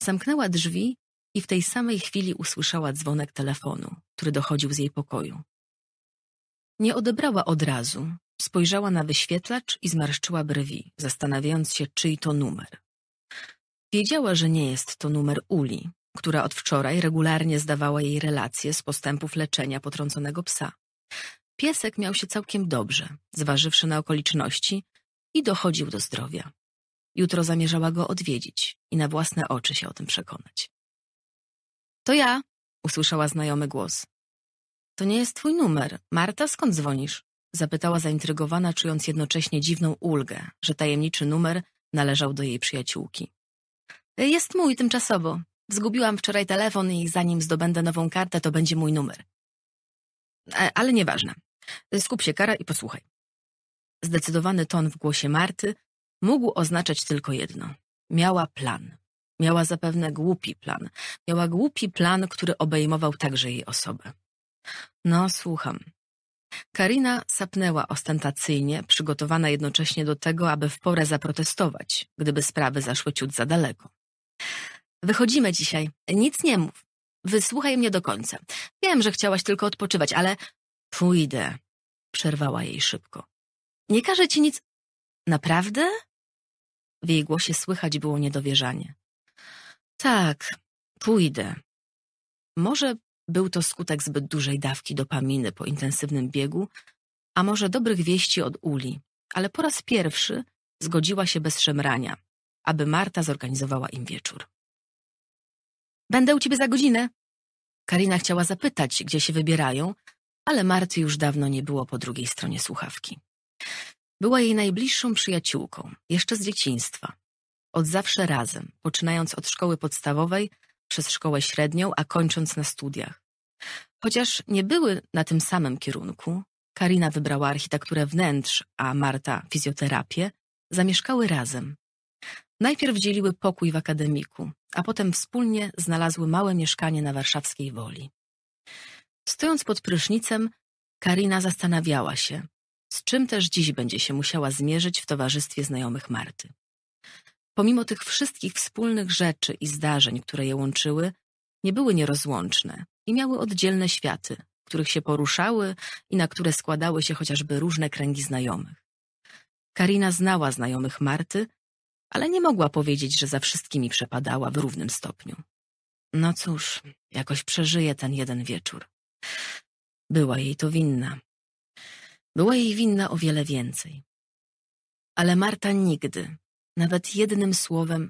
Zamknęła drzwi i w tej samej chwili usłyszała dzwonek telefonu, który dochodził z jej pokoju. Nie odebrała od razu, spojrzała na wyświetlacz i zmarszczyła brwi, zastanawiając się, czyj to numer. Wiedziała, że nie jest to numer Uli, która od wczoraj regularnie zdawała jej relacje z postępów leczenia potrąconego psa. Piesek miał się całkiem dobrze, zważywszy na okoliczności, i dochodził do zdrowia. Jutro zamierzała go odwiedzić i na własne oczy się o tym przekonać. To ja, usłyszała znajomy głos. To nie jest twój numer. Marta, skąd dzwonisz? Zapytała zaintrygowana, czując jednocześnie dziwną ulgę, że tajemniczy numer należał do jej przyjaciółki. Jest mój tymczasowo. Zgubiłam wczoraj telefon i zanim zdobędę nową kartę, to będzie mój numer. E, ale nieważne. Skup się, Kara, i posłuchaj. Zdecydowany ton w głosie Marty mógł oznaczać tylko jedno. Miała plan. Miała zapewne głupi plan. Miała głupi plan, który obejmował także jej osobę. No, słucham. Karina sapnęła ostentacyjnie, przygotowana jednocześnie do tego, aby w porę zaprotestować, gdyby sprawy zaszły ciut za daleko. Wychodzimy dzisiaj. Nic nie mów. Wysłuchaj mnie do końca. Wiem, że chciałaś tylko odpoczywać, ale pójdę. Przerwała jej szybko. Nie każę ci nic. Naprawdę? W jej głosie słychać było niedowierzanie. Tak, pójdę. Może był to skutek zbyt dużej dawki dopaminy po intensywnym biegu, a może dobrych wieści od Uli, ale po raz pierwszy zgodziła się bez szemrania, aby Marta zorganizowała im wieczór. Będę u ciebie za godzinę. Karina chciała zapytać, gdzie się wybierają, ale Marty już dawno nie było po drugiej stronie słuchawki. Była jej najbliższą przyjaciółką, jeszcze z dzieciństwa. Od zawsze razem, poczynając od szkoły podstawowej, przez szkołę średnią, a kończąc na studiach. Chociaż nie były na tym samym kierunku, Karina wybrała architekturę wnętrz, a Marta fizjoterapię, zamieszkały razem, Najpierw dzieliły pokój w akademiku, a potem wspólnie znalazły małe mieszkanie na warszawskiej woli. Stojąc pod prysznicem, Karina zastanawiała się, z czym też dziś będzie się musiała zmierzyć w towarzystwie znajomych Marty. Pomimo tych wszystkich wspólnych rzeczy i zdarzeń, które je łączyły, nie były nierozłączne i miały oddzielne światy, w których się poruszały i na które składały się chociażby różne kręgi znajomych. Karina znała znajomych Marty ale nie mogła powiedzieć, że za wszystkimi przepadała w równym stopniu. No cóż, jakoś przeżyje ten jeden wieczór. Była jej to winna. Była jej winna o wiele więcej. Ale Marta nigdy, nawet jednym słowem,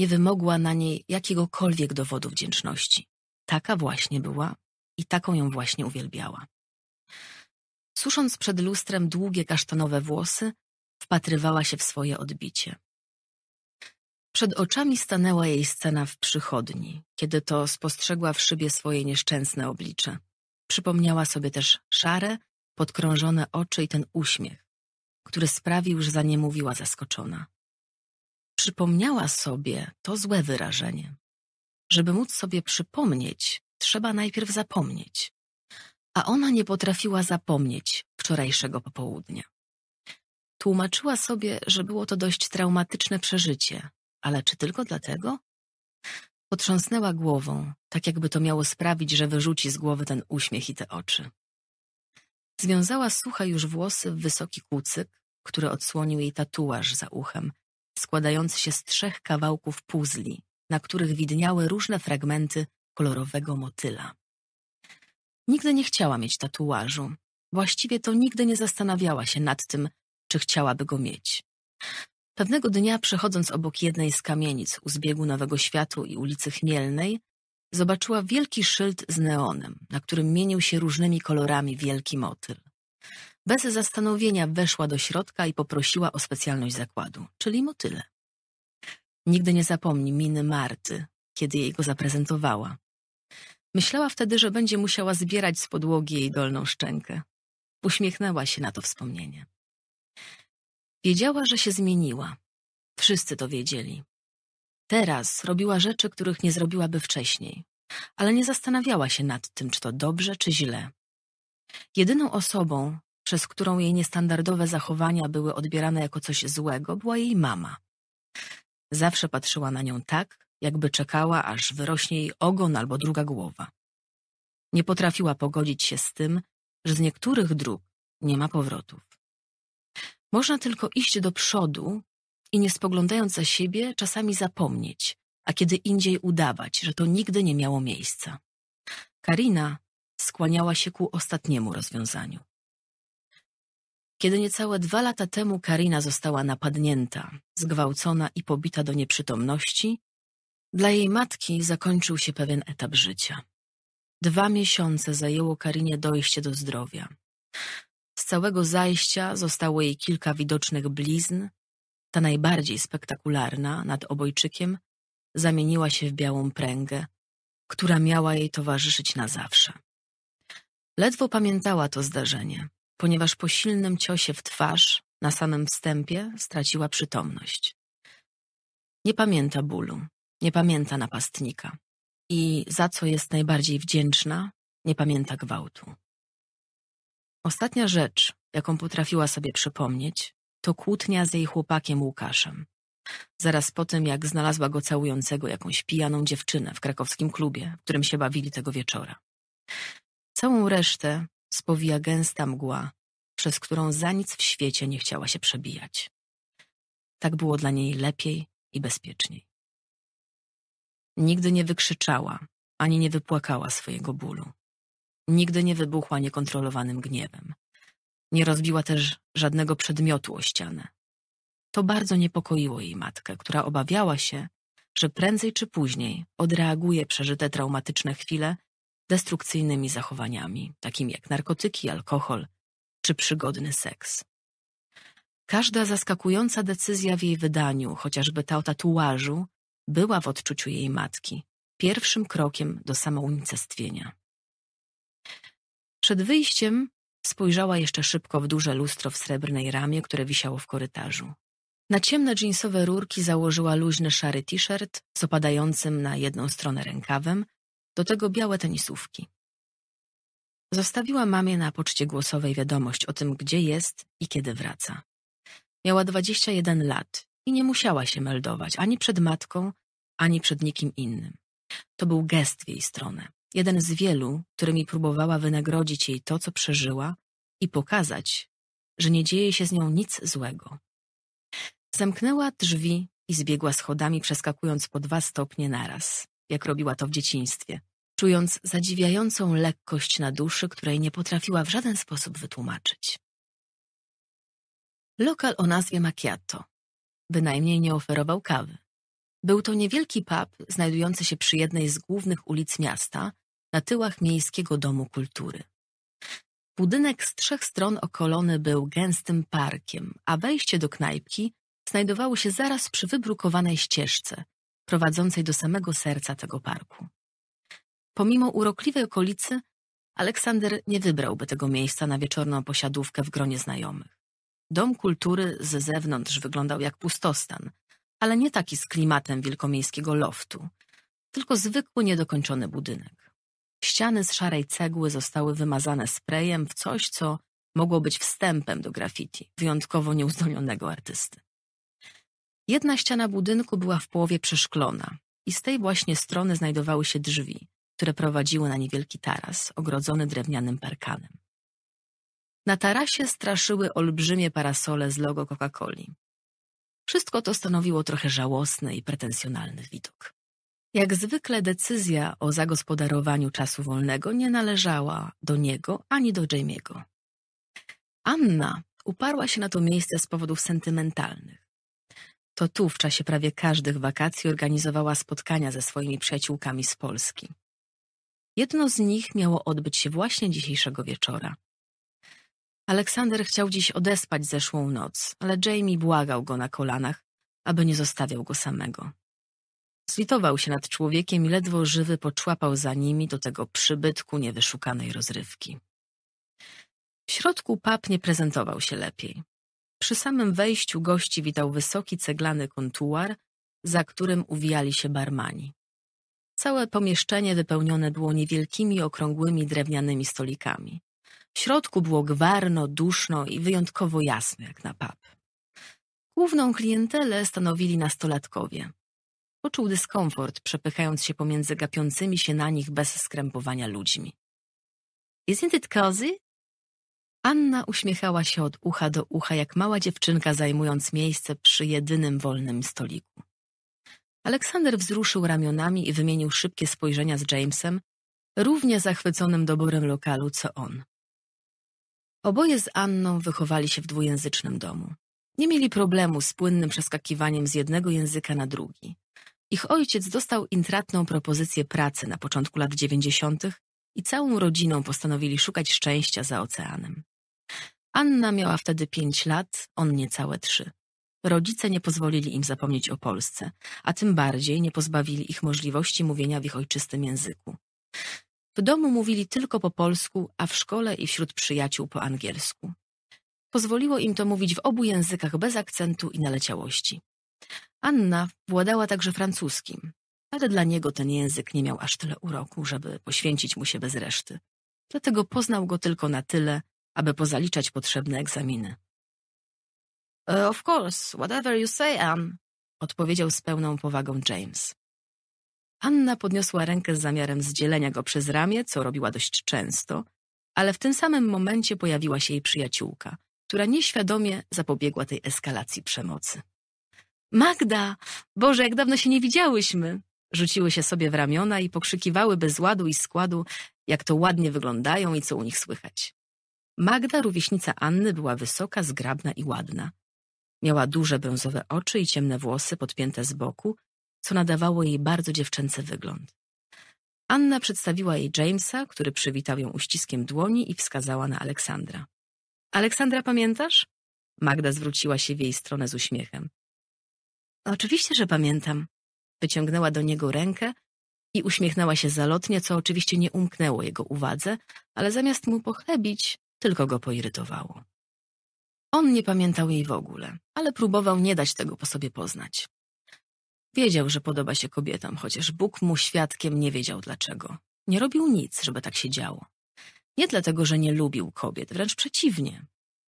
nie wymogła na niej jakiegokolwiek dowodu wdzięczności. Taka właśnie była i taką ją właśnie uwielbiała. Susząc przed lustrem długie kasztanowe włosy, wpatrywała się w swoje odbicie. Przed oczami stanęła jej scena w przychodni, kiedy to spostrzegła w szybie swoje nieszczęsne oblicze. Przypomniała sobie też szare, podkrążone oczy i ten uśmiech, który sprawił, że za nie mówiła zaskoczona. Przypomniała sobie to złe wyrażenie. Żeby móc sobie przypomnieć, trzeba najpierw zapomnieć. A ona nie potrafiła zapomnieć wczorajszego popołudnia. Tłumaczyła sobie, że było to dość traumatyczne przeżycie, ale czy tylko dlatego? Potrząsnęła głową, tak jakby to miało sprawić, że wyrzuci z głowy ten uśmiech i te oczy. Związała suche już włosy w wysoki kucyk, który odsłonił jej tatuaż za uchem, składający się z trzech kawałków puzli, na których widniały różne fragmenty kolorowego motyla. Nigdy nie chciała mieć tatuażu. Właściwie to nigdy nie zastanawiała się nad tym, czy chciałaby go mieć. Pewnego dnia, przechodząc obok jednej z kamienic u zbiegu Nowego Światu i ulicy Chmielnej, zobaczyła wielki szyld z neonem, na którym mienił się różnymi kolorami wielki motyl. Bez zastanowienia weszła do środka i poprosiła o specjalność zakładu, czyli motyle. Nigdy nie zapomni miny Marty, kiedy jej go zaprezentowała. Myślała wtedy, że będzie musiała zbierać z podłogi jej dolną szczękę. Uśmiechnęła się na to wspomnienie. Wiedziała, że się zmieniła. Wszyscy to wiedzieli. Teraz robiła rzeczy, których nie zrobiłaby wcześniej, ale nie zastanawiała się nad tym, czy to dobrze, czy źle. Jedyną osobą, przez którą jej niestandardowe zachowania były odbierane jako coś złego, była jej mama. Zawsze patrzyła na nią tak, jakby czekała, aż wyrośnie jej ogon albo druga głowa. Nie potrafiła pogodzić się z tym, że z niektórych dróg nie ma powrotów. Można tylko iść do przodu i nie spoglądając za siebie, czasami zapomnieć, a kiedy indziej udawać, że to nigdy nie miało miejsca. Karina skłaniała się ku ostatniemu rozwiązaniu. Kiedy niecałe dwa lata temu Karina została napadnięta, zgwałcona i pobita do nieprzytomności, dla jej matki zakończył się pewien etap życia. Dwa miesiące zajęło Karinie dojście do zdrowia całego zajścia zostało jej kilka widocznych blizn, ta najbardziej spektakularna nad obojczykiem zamieniła się w białą pręgę, która miała jej towarzyszyć na zawsze. Ledwo pamiętała to zdarzenie, ponieważ po silnym ciosie w twarz na samym wstępie straciła przytomność. Nie pamięta bólu, nie pamięta napastnika i, za co jest najbardziej wdzięczna, nie pamięta gwałtu. Ostatnia rzecz, jaką potrafiła sobie przypomnieć, to kłótnia z jej chłopakiem Łukaszem. Zaraz po tym, jak znalazła go całującego jakąś pijaną dziewczynę w krakowskim klubie, w którym się bawili tego wieczora. Całą resztę spowija gęsta mgła, przez którą za nic w świecie nie chciała się przebijać. Tak było dla niej lepiej i bezpieczniej. Nigdy nie wykrzyczała ani nie wypłakała swojego bólu. Nigdy nie wybuchła niekontrolowanym gniewem. Nie rozbiła też żadnego przedmiotu o ścianę. To bardzo niepokoiło jej matkę, która obawiała się, że prędzej czy później odreaguje przeżyte traumatyczne chwile destrukcyjnymi zachowaniami, takimi jak narkotyki, alkohol czy przygodny seks. Każda zaskakująca decyzja w jej wydaniu, chociażby ta o tatuażu, była w odczuciu jej matki pierwszym krokiem do samounicestwienia. Przed wyjściem spojrzała jeszcze szybko w duże lustro w srebrnej ramie, które wisiało w korytarzu. Na ciemne dżinsowe rurki założyła luźny szary t-shirt z opadającym na jedną stronę rękawem, do tego białe tenisówki. Zostawiła mamie na poczcie głosowej wiadomość o tym, gdzie jest i kiedy wraca. Miała 21 lat i nie musiała się meldować ani przed matką, ani przed nikim innym. To był gest w jej stronę. Jeden z wielu, którymi próbowała wynagrodzić jej to, co przeżyła i pokazać, że nie dzieje się z nią nic złego. Zamknęła drzwi i zbiegła schodami, przeskakując po dwa stopnie naraz, jak robiła to w dzieciństwie, czując zadziwiającą lekkość na duszy, której nie potrafiła w żaden sposób wytłumaczyć. Lokal o nazwie Macchiato bynajmniej nie oferował kawy. Był to niewielki pub znajdujący się przy jednej z głównych ulic miasta, na tyłach Miejskiego Domu Kultury. Budynek z trzech stron okolony był gęstym parkiem, a wejście do knajpki znajdowało się zaraz przy wybrukowanej ścieżce prowadzącej do samego serca tego parku. Pomimo urokliwej okolicy, Aleksander nie wybrałby tego miejsca na wieczorną posiadówkę w gronie znajomych. Dom kultury z zewnątrz wyglądał jak pustostan, ale nie taki z klimatem wielkomiejskiego loftu, tylko zwykły, niedokończony budynek. Ściany z szarej cegły zostały wymazane sprayem w coś, co mogło być wstępem do graffiti wyjątkowo nieuzdolnionego artysty. Jedna ściana budynku była w połowie przeszklona i z tej właśnie strony znajdowały się drzwi, które prowadziły na niewielki taras ogrodzony drewnianym parkanem. Na tarasie straszyły olbrzymie parasole z logo Coca-Coli, wszystko to stanowiło trochę żałosny i pretensjonalny widok. Jak zwykle decyzja o zagospodarowaniu czasu wolnego nie należała do niego ani do Jamie'ego. Anna uparła się na to miejsce z powodów sentymentalnych. To tu w czasie prawie każdych wakacji organizowała spotkania ze swoimi przyjaciółkami z Polski. Jedno z nich miało odbyć się właśnie dzisiejszego wieczora. Aleksander chciał dziś odespać zeszłą noc, ale Jamie błagał go na kolanach, aby nie zostawiał go samego. Zlitował się nad człowiekiem i ledwo żywy poczłapał za nimi do tego przybytku niewyszukanej rozrywki. W środku pap nie prezentował się lepiej. Przy samym wejściu gości witał wysoki ceglany kontuar, za którym uwijali się barmani. Całe pomieszczenie wypełnione było niewielkimi, okrągłymi drewnianymi stolikami. W środku było gwarno, duszno i wyjątkowo jasno jak na pub. Główną klientelę stanowili nastolatkowie. Poczuł dyskomfort, przepychając się pomiędzy gapiącymi się na nich bez skrępowania ludźmi. Isn't it cozy? Anna uśmiechała się od ucha do ucha, jak mała dziewczynka zajmując miejsce przy jedynym wolnym stoliku. Aleksander wzruszył ramionami i wymienił szybkie spojrzenia z Jamesem, równie zachwyconym doborem lokalu co on. Oboje z Anną wychowali się w dwujęzycznym domu. Nie mieli problemu z płynnym przeskakiwaniem z jednego języka na drugi. Ich ojciec dostał intratną propozycję pracy na początku lat dziewięćdziesiątych i całą rodziną postanowili szukać szczęścia za oceanem. Anna miała wtedy pięć lat, on niecałe trzy. Rodzice nie pozwolili im zapomnieć o Polsce, a tym bardziej nie pozbawili ich możliwości mówienia w ich ojczystym języku. W domu mówili tylko po polsku, a w szkole i wśród przyjaciół po angielsku. Pozwoliło im to mówić w obu językach bez akcentu i naleciałości. Anna władała także francuskim, ale dla niego ten język nie miał aż tyle uroku, żeby poświęcić mu się bez reszty. Dlatego poznał go tylko na tyle, aby pozaliczać potrzebne egzaminy. E, of course, whatever you say, Anne, odpowiedział z pełną powagą James. Anna podniosła rękę z zamiarem zdzielenia go przez ramię, co robiła dość często, ale w tym samym momencie pojawiła się jej przyjaciółka, która nieświadomie zapobiegła tej eskalacji przemocy. Magda! Boże, jak dawno się nie widziałyśmy! Rzuciły się sobie w ramiona i pokrzykiwały bez ładu i składu, jak to ładnie wyglądają i co u nich słychać. Magda, rówieśnica Anny, była wysoka, zgrabna i ładna. Miała duże brązowe oczy i ciemne włosy podpięte z boku, co nadawało jej bardzo dziewczęcy wygląd. Anna przedstawiła jej Jamesa, który przywitał ją uściskiem dłoni i wskazała na Aleksandra. Aleksandra pamiętasz? Magda zwróciła się w jej stronę z uśmiechem. Oczywiście, że pamiętam. Wyciągnęła do niego rękę i uśmiechnęła się zalotnie, co oczywiście nie umknęło jego uwadze, ale zamiast mu pochlebić, tylko go poirytowało. On nie pamiętał jej w ogóle, ale próbował nie dać tego po sobie poznać. Wiedział, że podoba się kobietom, chociaż Bóg mu świadkiem nie wiedział dlaczego. Nie robił nic, żeby tak się działo. Nie dlatego, że nie lubił kobiet, wręcz przeciwnie.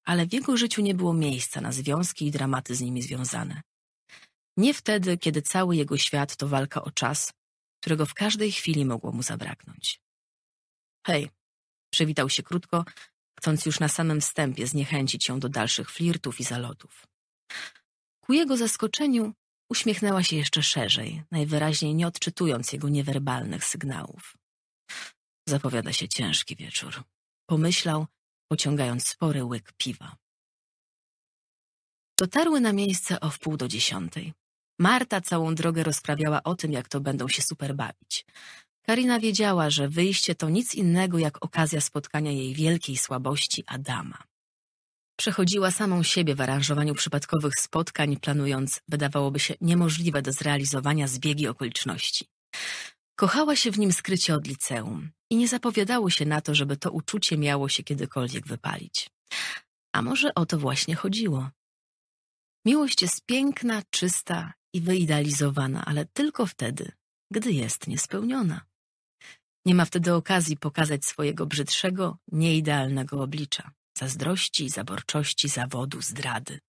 Ale w jego życiu nie było miejsca na związki i dramaty z nimi związane. Nie wtedy, kiedy cały jego świat to walka o czas, którego w każdej chwili mogło mu zabraknąć. Hej, przywitał się krótko, chcąc już na samym wstępie zniechęcić ją do dalszych flirtów i zalotów. Ku jego zaskoczeniu Uśmiechnęła się jeszcze szerzej, najwyraźniej nie odczytując jego niewerbalnych sygnałów. Zapowiada się ciężki wieczór. Pomyślał, pociągając spory łyk piwa. Dotarły na miejsce o wpół do dziesiątej. Marta całą drogę rozprawiała o tym, jak to będą się super bawić. Karina wiedziała, że wyjście to nic innego jak okazja spotkania jej wielkiej słabości Adama przechodziła samą siebie w aranżowaniu przypadkowych spotkań, planując, wydawałoby się, niemożliwe do zrealizowania zbiegi okoliczności. Kochała się w nim skrycie od liceum i nie zapowiadało się na to, żeby to uczucie miało się kiedykolwiek wypalić. A może o to właśnie chodziło? Miłość jest piękna, czysta i wyidealizowana, ale tylko wtedy, gdy jest niespełniona. Nie ma wtedy okazji pokazać swojego brzydszego, nieidealnego oblicza zazdrości, zaborczości, zawodu, zdrady.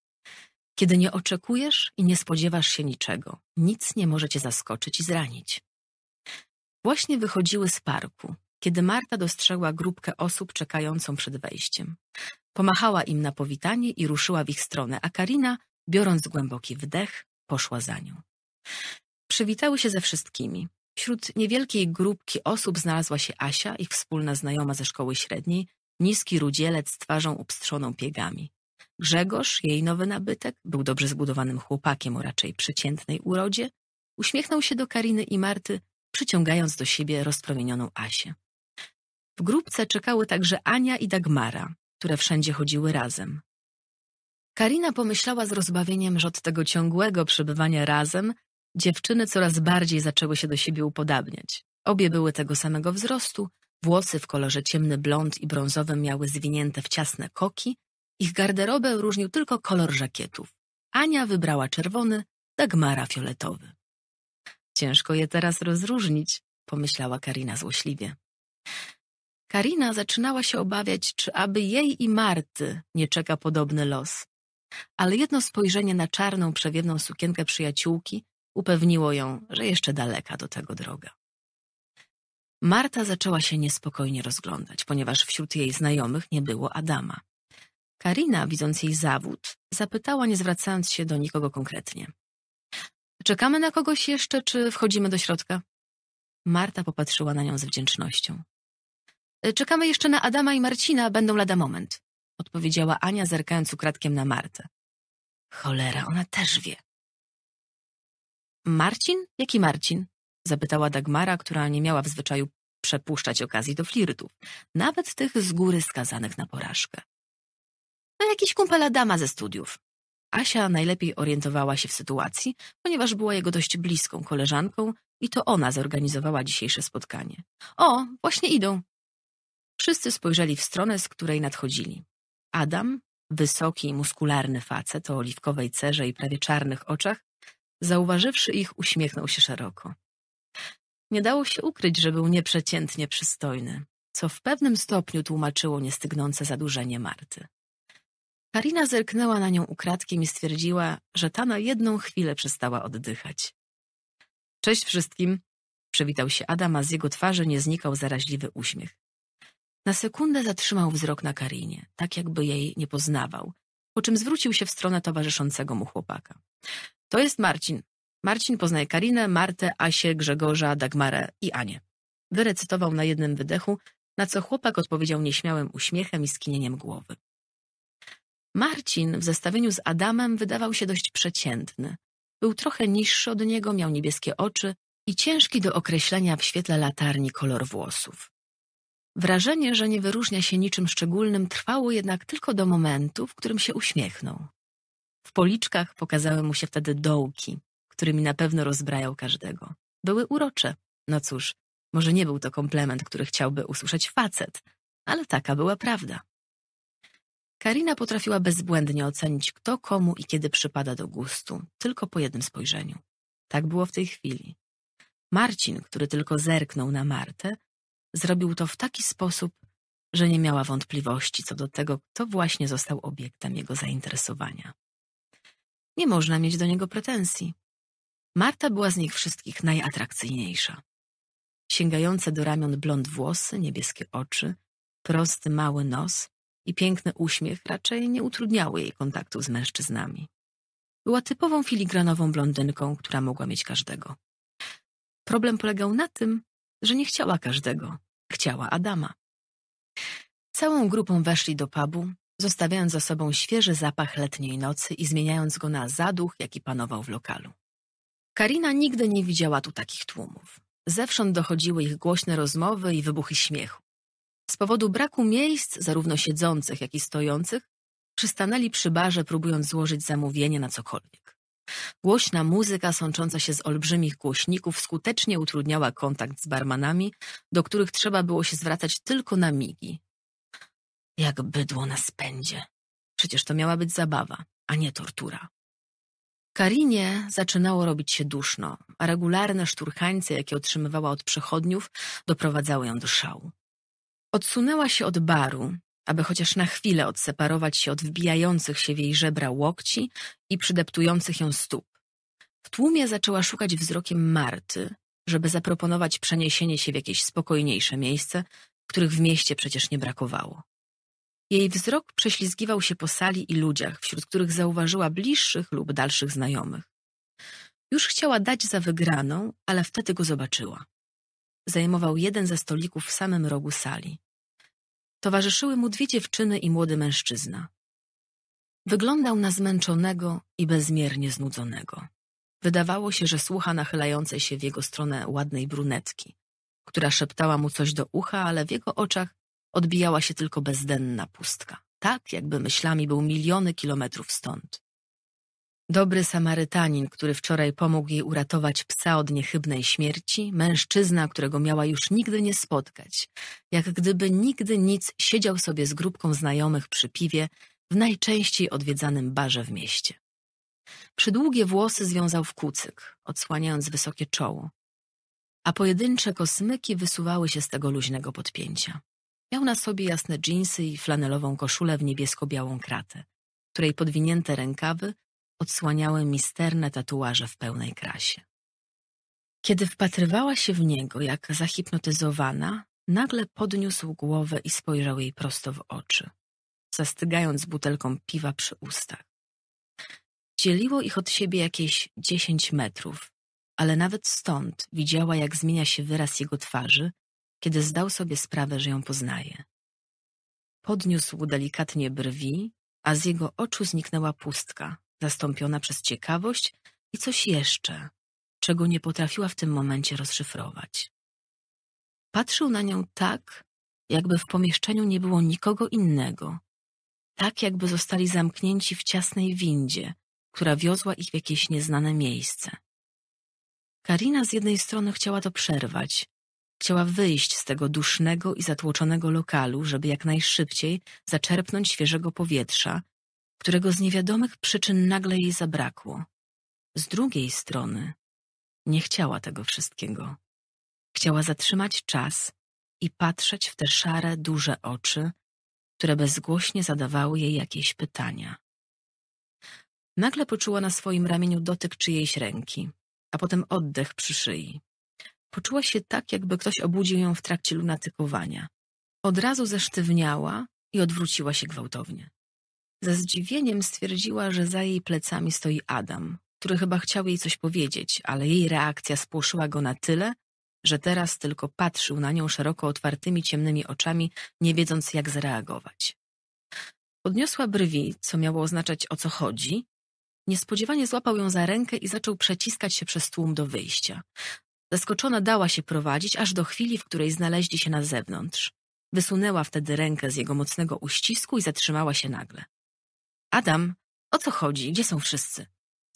Kiedy nie oczekujesz i nie spodziewasz się niczego, nic nie może cię zaskoczyć i zranić. Właśnie wychodziły z parku, kiedy Marta dostrzegła grupkę osób czekającą przed wejściem. Pomachała im na powitanie i ruszyła w ich stronę, a Karina, biorąc głęboki wdech, poszła za nią. Przywitały się ze wszystkimi. Wśród niewielkiej grupki osób znalazła się Asia, ich wspólna znajoma ze szkoły średniej, Niski rudzielec z twarzą upstrzoną piegami. Grzegorz, jej nowy nabytek, był dobrze zbudowanym chłopakiem o raczej przeciętnej urodzie, uśmiechnął się do Kariny i Marty, przyciągając do siebie rozpromienioną Asię. W grupce czekały także Ania i Dagmara, które wszędzie chodziły razem. Karina pomyślała z rozbawieniem, że od tego ciągłego przebywania razem dziewczyny coraz bardziej zaczęły się do siebie upodabniać. Obie były tego samego wzrostu, Włosy w kolorze ciemny blond i brązowy miały zwinięte w ciasne koki, ich garderobę różnił tylko kolor żakietów. Ania wybrała czerwony, Dagmara fioletowy. Ciężko je teraz rozróżnić, pomyślała Karina złośliwie. Karina zaczynała się obawiać, czy aby jej i Marty nie czeka podobny los. Ale jedno spojrzenie na czarną, przewiewną sukienkę przyjaciółki upewniło ją, że jeszcze daleka do tego droga. Marta zaczęła się niespokojnie rozglądać, ponieważ wśród jej znajomych nie było Adama. Karina, widząc jej zawód, zapytała, nie zwracając się do nikogo konkretnie. Czekamy na kogoś jeszcze, czy wchodzimy do środka? Marta popatrzyła na nią z wdzięcznością. Czekamy jeszcze na Adama i Marcina, będą lada moment, odpowiedziała Ania, zerkając ukradkiem na Martę. Cholera, ona też wie. Marcin? Jaki Marcin? zapytała Dagmara, która nie miała w zwyczaju przepuszczać okazji do flirtów, nawet tych z góry skazanych na porażkę. No jakiś kumpel dama ze studiów. Asia najlepiej orientowała się w sytuacji, ponieważ była jego dość bliską koleżanką i to ona zorganizowała dzisiejsze spotkanie. O, właśnie idą. Wszyscy spojrzeli w stronę, z której nadchodzili. Adam, wysoki i muskularny facet o oliwkowej cerze i prawie czarnych oczach, zauważywszy ich, uśmiechnął się szeroko. Nie dało się ukryć, że był nieprzeciętnie przystojny, co w pewnym stopniu tłumaczyło niestygnące zadłużenie Marty. Karina zerknęła na nią ukradkiem i stwierdziła, że ta na jedną chwilę przestała oddychać. Cześć wszystkim, przywitał się Adam, a z jego twarzy nie znikał zaraźliwy uśmiech. Na sekundę zatrzymał wzrok na Karinie, tak jakby jej nie poznawał, po czym zwrócił się w stronę towarzyszącego mu chłopaka. To jest Marcin, Marcin poznaje Karinę, Martę, Asię, Grzegorza, Dagmarę i Anię. Wyrecytował na jednym wydechu, na co chłopak odpowiedział nieśmiałym uśmiechem i skinieniem głowy. Marcin w zestawieniu z Adamem wydawał się dość przeciętny. Był trochę niższy od niego, miał niebieskie oczy i ciężki do określenia w świetle latarni kolor włosów. Wrażenie, że nie wyróżnia się niczym szczególnym, trwało jednak tylko do momentu, w którym się uśmiechnął. W policzkach pokazały mu się wtedy dołki którymi na pewno rozbrajał każdego. Były urocze. No cóż, może nie był to komplement, który chciałby usłyszeć facet, ale taka była prawda. Karina potrafiła bezbłędnie ocenić, kto komu i kiedy przypada do gustu, tylko po jednym spojrzeniu. Tak było w tej chwili. Marcin, który tylko zerknął na Martę, zrobił to w taki sposób, że nie miała wątpliwości co do tego, kto właśnie został obiektem jego zainteresowania. Nie można mieć do niego pretensji. Marta była z nich wszystkich najatrakcyjniejsza. Sięgające do ramion blond włosy, niebieskie oczy, prosty mały nos i piękny uśmiech raczej nie utrudniały jej kontaktu z mężczyznami. Była typową filigranową blondynką, która mogła mieć każdego. Problem polegał na tym, że nie chciała każdego, chciała Adama. Całą grupą weszli do pubu, zostawiając za sobą świeży zapach letniej nocy i zmieniając go na zaduch, jaki panował w lokalu. Karina nigdy nie widziała tu takich tłumów. Zewsząd dochodziły ich głośne rozmowy i wybuchy śmiechu. Z powodu braku miejsc, zarówno siedzących, jak i stojących, przystanęli przy barze, próbując złożyć zamówienie na cokolwiek. Głośna muzyka sącząca się z olbrzymich głośników skutecznie utrudniała kontakt z barmanami, do których trzeba było się zwracać tylko na migi. Jak bydło na spędzie. Przecież to miała być zabawa, a nie tortura. Karinie zaczynało robić się duszno, a regularne szturchańce, jakie otrzymywała od przechodniów, doprowadzały ją do szału. Odsunęła się od baru, aby chociaż na chwilę odseparować się od wbijających się w jej żebra łokci i przydeptujących ją stóp. W tłumie zaczęła szukać wzrokiem Marty, żeby zaproponować przeniesienie się w jakieś spokojniejsze miejsce, których w mieście przecież nie brakowało. Jej wzrok prześlizgiwał się po sali i ludziach, wśród których zauważyła bliższych lub dalszych znajomych. Już chciała dać za wygraną, ale wtedy go zobaczyła. Zajmował jeden ze stolików w samym rogu sali. Towarzyszyły mu dwie dziewczyny i młody mężczyzna. Wyglądał na zmęczonego i bezmiernie znudzonego. Wydawało się, że słucha nachylającej się w jego stronę ładnej brunetki, która szeptała mu coś do ucha, ale w jego oczach Odbijała się tylko bezdenna pustka, tak jakby myślami był miliony kilometrów stąd. Dobry Samarytanin, który wczoraj pomógł jej uratować psa od niechybnej śmierci, mężczyzna, którego miała już nigdy nie spotkać, jak gdyby nigdy nic siedział sobie z grupką znajomych przy piwie w najczęściej odwiedzanym barze w mieście. Przydługie włosy związał w kucyk, odsłaniając wysokie czoło, a pojedyncze kosmyki wysuwały się z tego luźnego podpięcia. Miał na sobie jasne dżinsy i flanelową koszulę w niebiesko-białą kratę, której podwinięte rękawy odsłaniały misterne tatuaże w pełnej krasie. Kiedy wpatrywała się w niego jak zahipnotyzowana, nagle podniósł głowę i spojrzał jej prosto w oczy, zastygając butelką piwa przy ustach. Dzieliło ich od siebie jakieś dziesięć metrów, ale nawet stąd widziała, jak zmienia się wyraz jego twarzy kiedy zdał sobie sprawę, że ją poznaje. Podniósł delikatnie brwi, a z jego oczu zniknęła pustka, zastąpiona przez ciekawość i coś jeszcze, czego nie potrafiła w tym momencie rozszyfrować. Patrzył na nią tak, jakby w pomieszczeniu nie było nikogo innego, tak jakby zostali zamknięci w ciasnej windzie, która wiozła ich w jakieś nieznane miejsce. Karina z jednej strony chciała to przerwać, Chciała wyjść z tego dusznego i zatłoczonego lokalu, żeby jak najszybciej zaczerpnąć świeżego powietrza, którego z niewiadomych przyczyn nagle jej zabrakło. Z drugiej strony nie chciała tego wszystkiego. Chciała zatrzymać czas i patrzeć w te szare, duże oczy, które bezgłośnie zadawały jej jakieś pytania. Nagle poczuła na swoim ramieniu dotyk czyjejś ręki, a potem oddech przy szyi. Poczuła się tak, jakby ktoś obudził ją w trakcie lunatykowania. Od razu zesztywniała i odwróciła się gwałtownie. Ze zdziwieniem stwierdziła, że za jej plecami stoi Adam, który chyba chciał jej coś powiedzieć, ale jej reakcja spłoszyła go na tyle, że teraz tylko patrzył na nią szeroko otwartymi ciemnymi oczami, nie wiedząc jak zareagować. Podniosła brwi, co miało oznaczać o co chodzi. Niespodziewanie złapał ją za rękę i zaczął przeciskać się przez tłum do wyjścia. Zaskoczona dała się prowadzić aż do chwili, w której znaleźli się na zewnątrz. Wysunęła wtedy rękę z jego mocnego uścisku i zatrzymała się nagle. Adam, o co chodzi? Gdzie są wszyscy?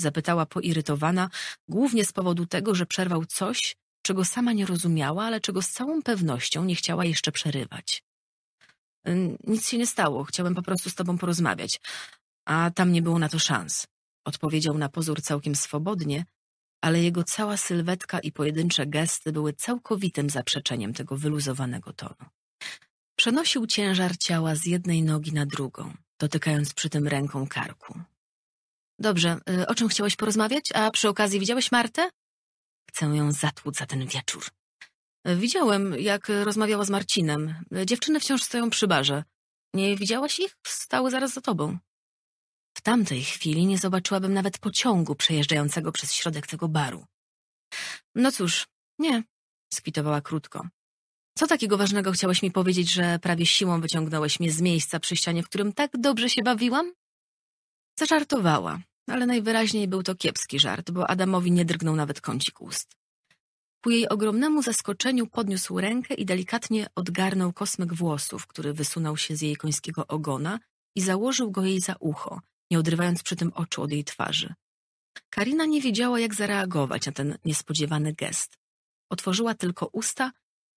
Zapytała poirytowana, głównie z powodu tego, że przerwał coś, czego sama nie rozumiała, ale czego z całą pewnością nie chciała jeszcze przerywać. Nic się nie stało, chciałem po prostu z tobą porozmawiać, a tam nie było na to szans. Odpowiedział na pozór całkiem swobodnie, ale jego cała sylwetka i pojedyncze gesty były całkowitym zaprzeczeniem tego wyluzowanego tonu. Przenosił ciężar ciała z jednej nogi na drugą, dotykając przy tym ręką karku. Dobrze, y, o czym chciałeś porozmawiać? A przy okazji widziałeś Martę? Chcę ją zatłuc za ten wieczór. Widziałem, jak rozmawiała z Marcinem. Dziewczyny wciąż stoją przy barze. Nie widziałaś ich? Stały zaraz za tobą. W tamtej chwili nie zobaczyłabym nawet pociągu przejeżdżającego przez środek tego baru. No cóż, nie, skwitowała krótko. Co takiego ważnego chciałeś mi powiedzieć, że prawie siłą wyciągnąłeś mnie z miejsca przy ścianie, w którym tak dobrze się bawiłam? Zażartowała, ale najwyraźniej był to kiepski żart, bo Adamowi nie drgnął nawet kącik ust. Ku jej ogromnemu zaskoczeniu podniósł rękę i delikatnie odgarnął kosmyk włosów, który wysunął się z jej końskiego ogona i założył go jej za ucho, nie odrywając przy tym oczu od jej twarzy. Karina nie wiedziała, jak zareagować na ten niespodziewany gest. Otworzyła tylko usta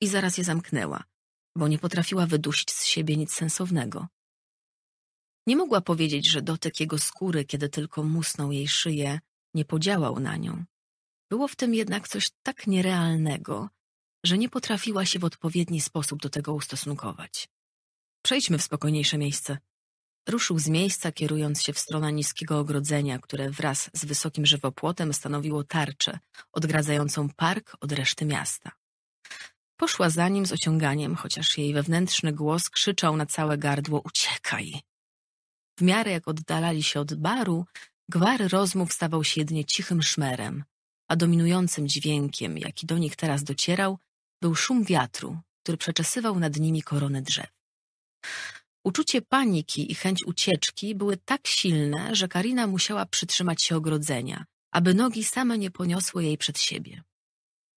i zaraz je zamknęła, bo nie potrafiła wydusić z siebie nic sensownego. Nie mogła powiedzieć, że dotyk jego skóry, kiedy tylko musnął jej szyję, nie podziałał na nią. Było w tym jednak coś tak nierealnego, że nie potrafiła się w odpowiedni sposób do tego ustosunkować. Przejdźmy w spokojniejsze miejsce, Ruszył z miejsca, kierując się w stronę niskiego ogrodzenia, które wraz z wysokim żywopłotem stanowiło tarczę, odgradzającą park od reszty miasta. Poszła za nim z ociąganiem, chociaż jej wewnętrzny głos krzyczał na całe gardło – uciekaj! W miarę jak oddalali się od baru, gwar rozmów stawał się jedynie cichym szmerem, a dominującym dźwiękiem, jaki do nich teraz docierał, był szum wiatru, który przeczesywał nad nimi korony drzew. Uczucie paniki i chęć ucieczki były tak silne, że Karina musiała przytrzymać się ogrodzenia, aby nogi same nie poniosły jej przed siebie.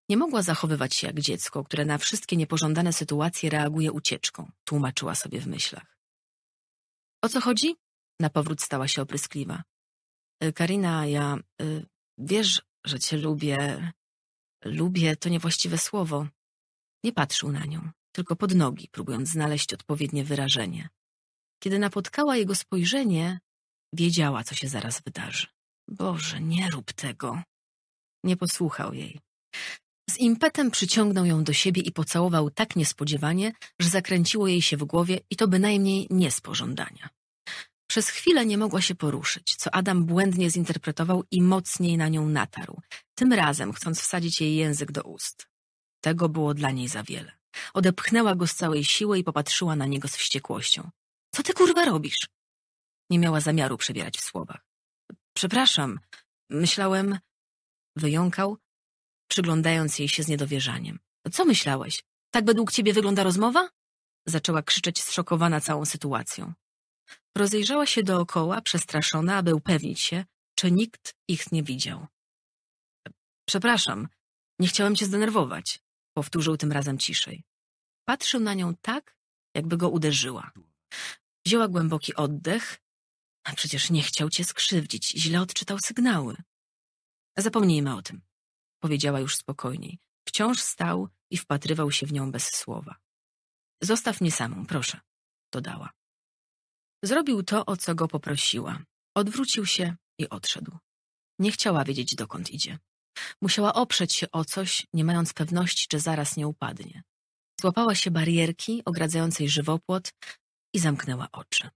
Nie mogła zachowywać się jak dziecko, które na wszystkie niepożądane sytuacje reaguje ucieczką, tłumaczyła sobie w myślach. O co chodzi? Napowrót stała się opryskliwa. Y, Karina, ja... Y, wiesz, że cię lubię. Lubię to niewłaściwe słowo. Nie patrzył na nią tylko pod nogi, próbując znaleźć odpowiednie wyrażenie. Kiedy napotkała jego spojrzenie, wiedziała, co się zaraz wydarzy. Boże, nie rób tego. Nie posłuchał jej. Z impetem przyciągnął ją do siebie i pocałował tak niespodziewanie, że zakręciło jej się w głowie i to bynajmniej nie z pożądania. Przez chwilę nie mogła się poruszyć, co Adam błędnie zinterpretował i mocniej na nią natarł, tym razem chcąc wsadzić jej język do ust. Tego było dla niej za wiele. Odepchnęła go z całej siły i popatrzyła na niego z wściekłością. Co ty kurwa robisz? Nie miała zamiaru przebierać w słowach. Przepraszam, myślałem... Wyjąkał, przyglądając jej się z niedowierzaniem. Co myślałeś? Tak według ciebie wygląda rozmowa? Zaczęła krzyczeć zszokowana całą sytuacją. Rozejrzała się dookoła, przestraszona, aby upewnić się, czy nikt ich nie widział. Przepraszam, nie chciałem cię zdenerwować, powtórzył tym razem ciszej. Patrzył na nią tak, jakby go uderzyła. Wzięła głęboki oddech. A przecież nie chciał cię skrzywdzić, źle odczytał sygnały. Zapomnijmy o tym, powiedziała już spokojniej. Wciąż stał i wpatrywał się w nią bez słowa. Zostaw mnie samą, proszę, dodała. Zrobił to, o co go poprosiła. Odwrócił się i odszedł. Nie chciała wiedzieć, dokąd idzie. Musiała oprzeć się o coś, nie mając pewności, czy zaraz nie upadnie. Złapała się barierki ogradzającej żywopłot i zamknęła oczy.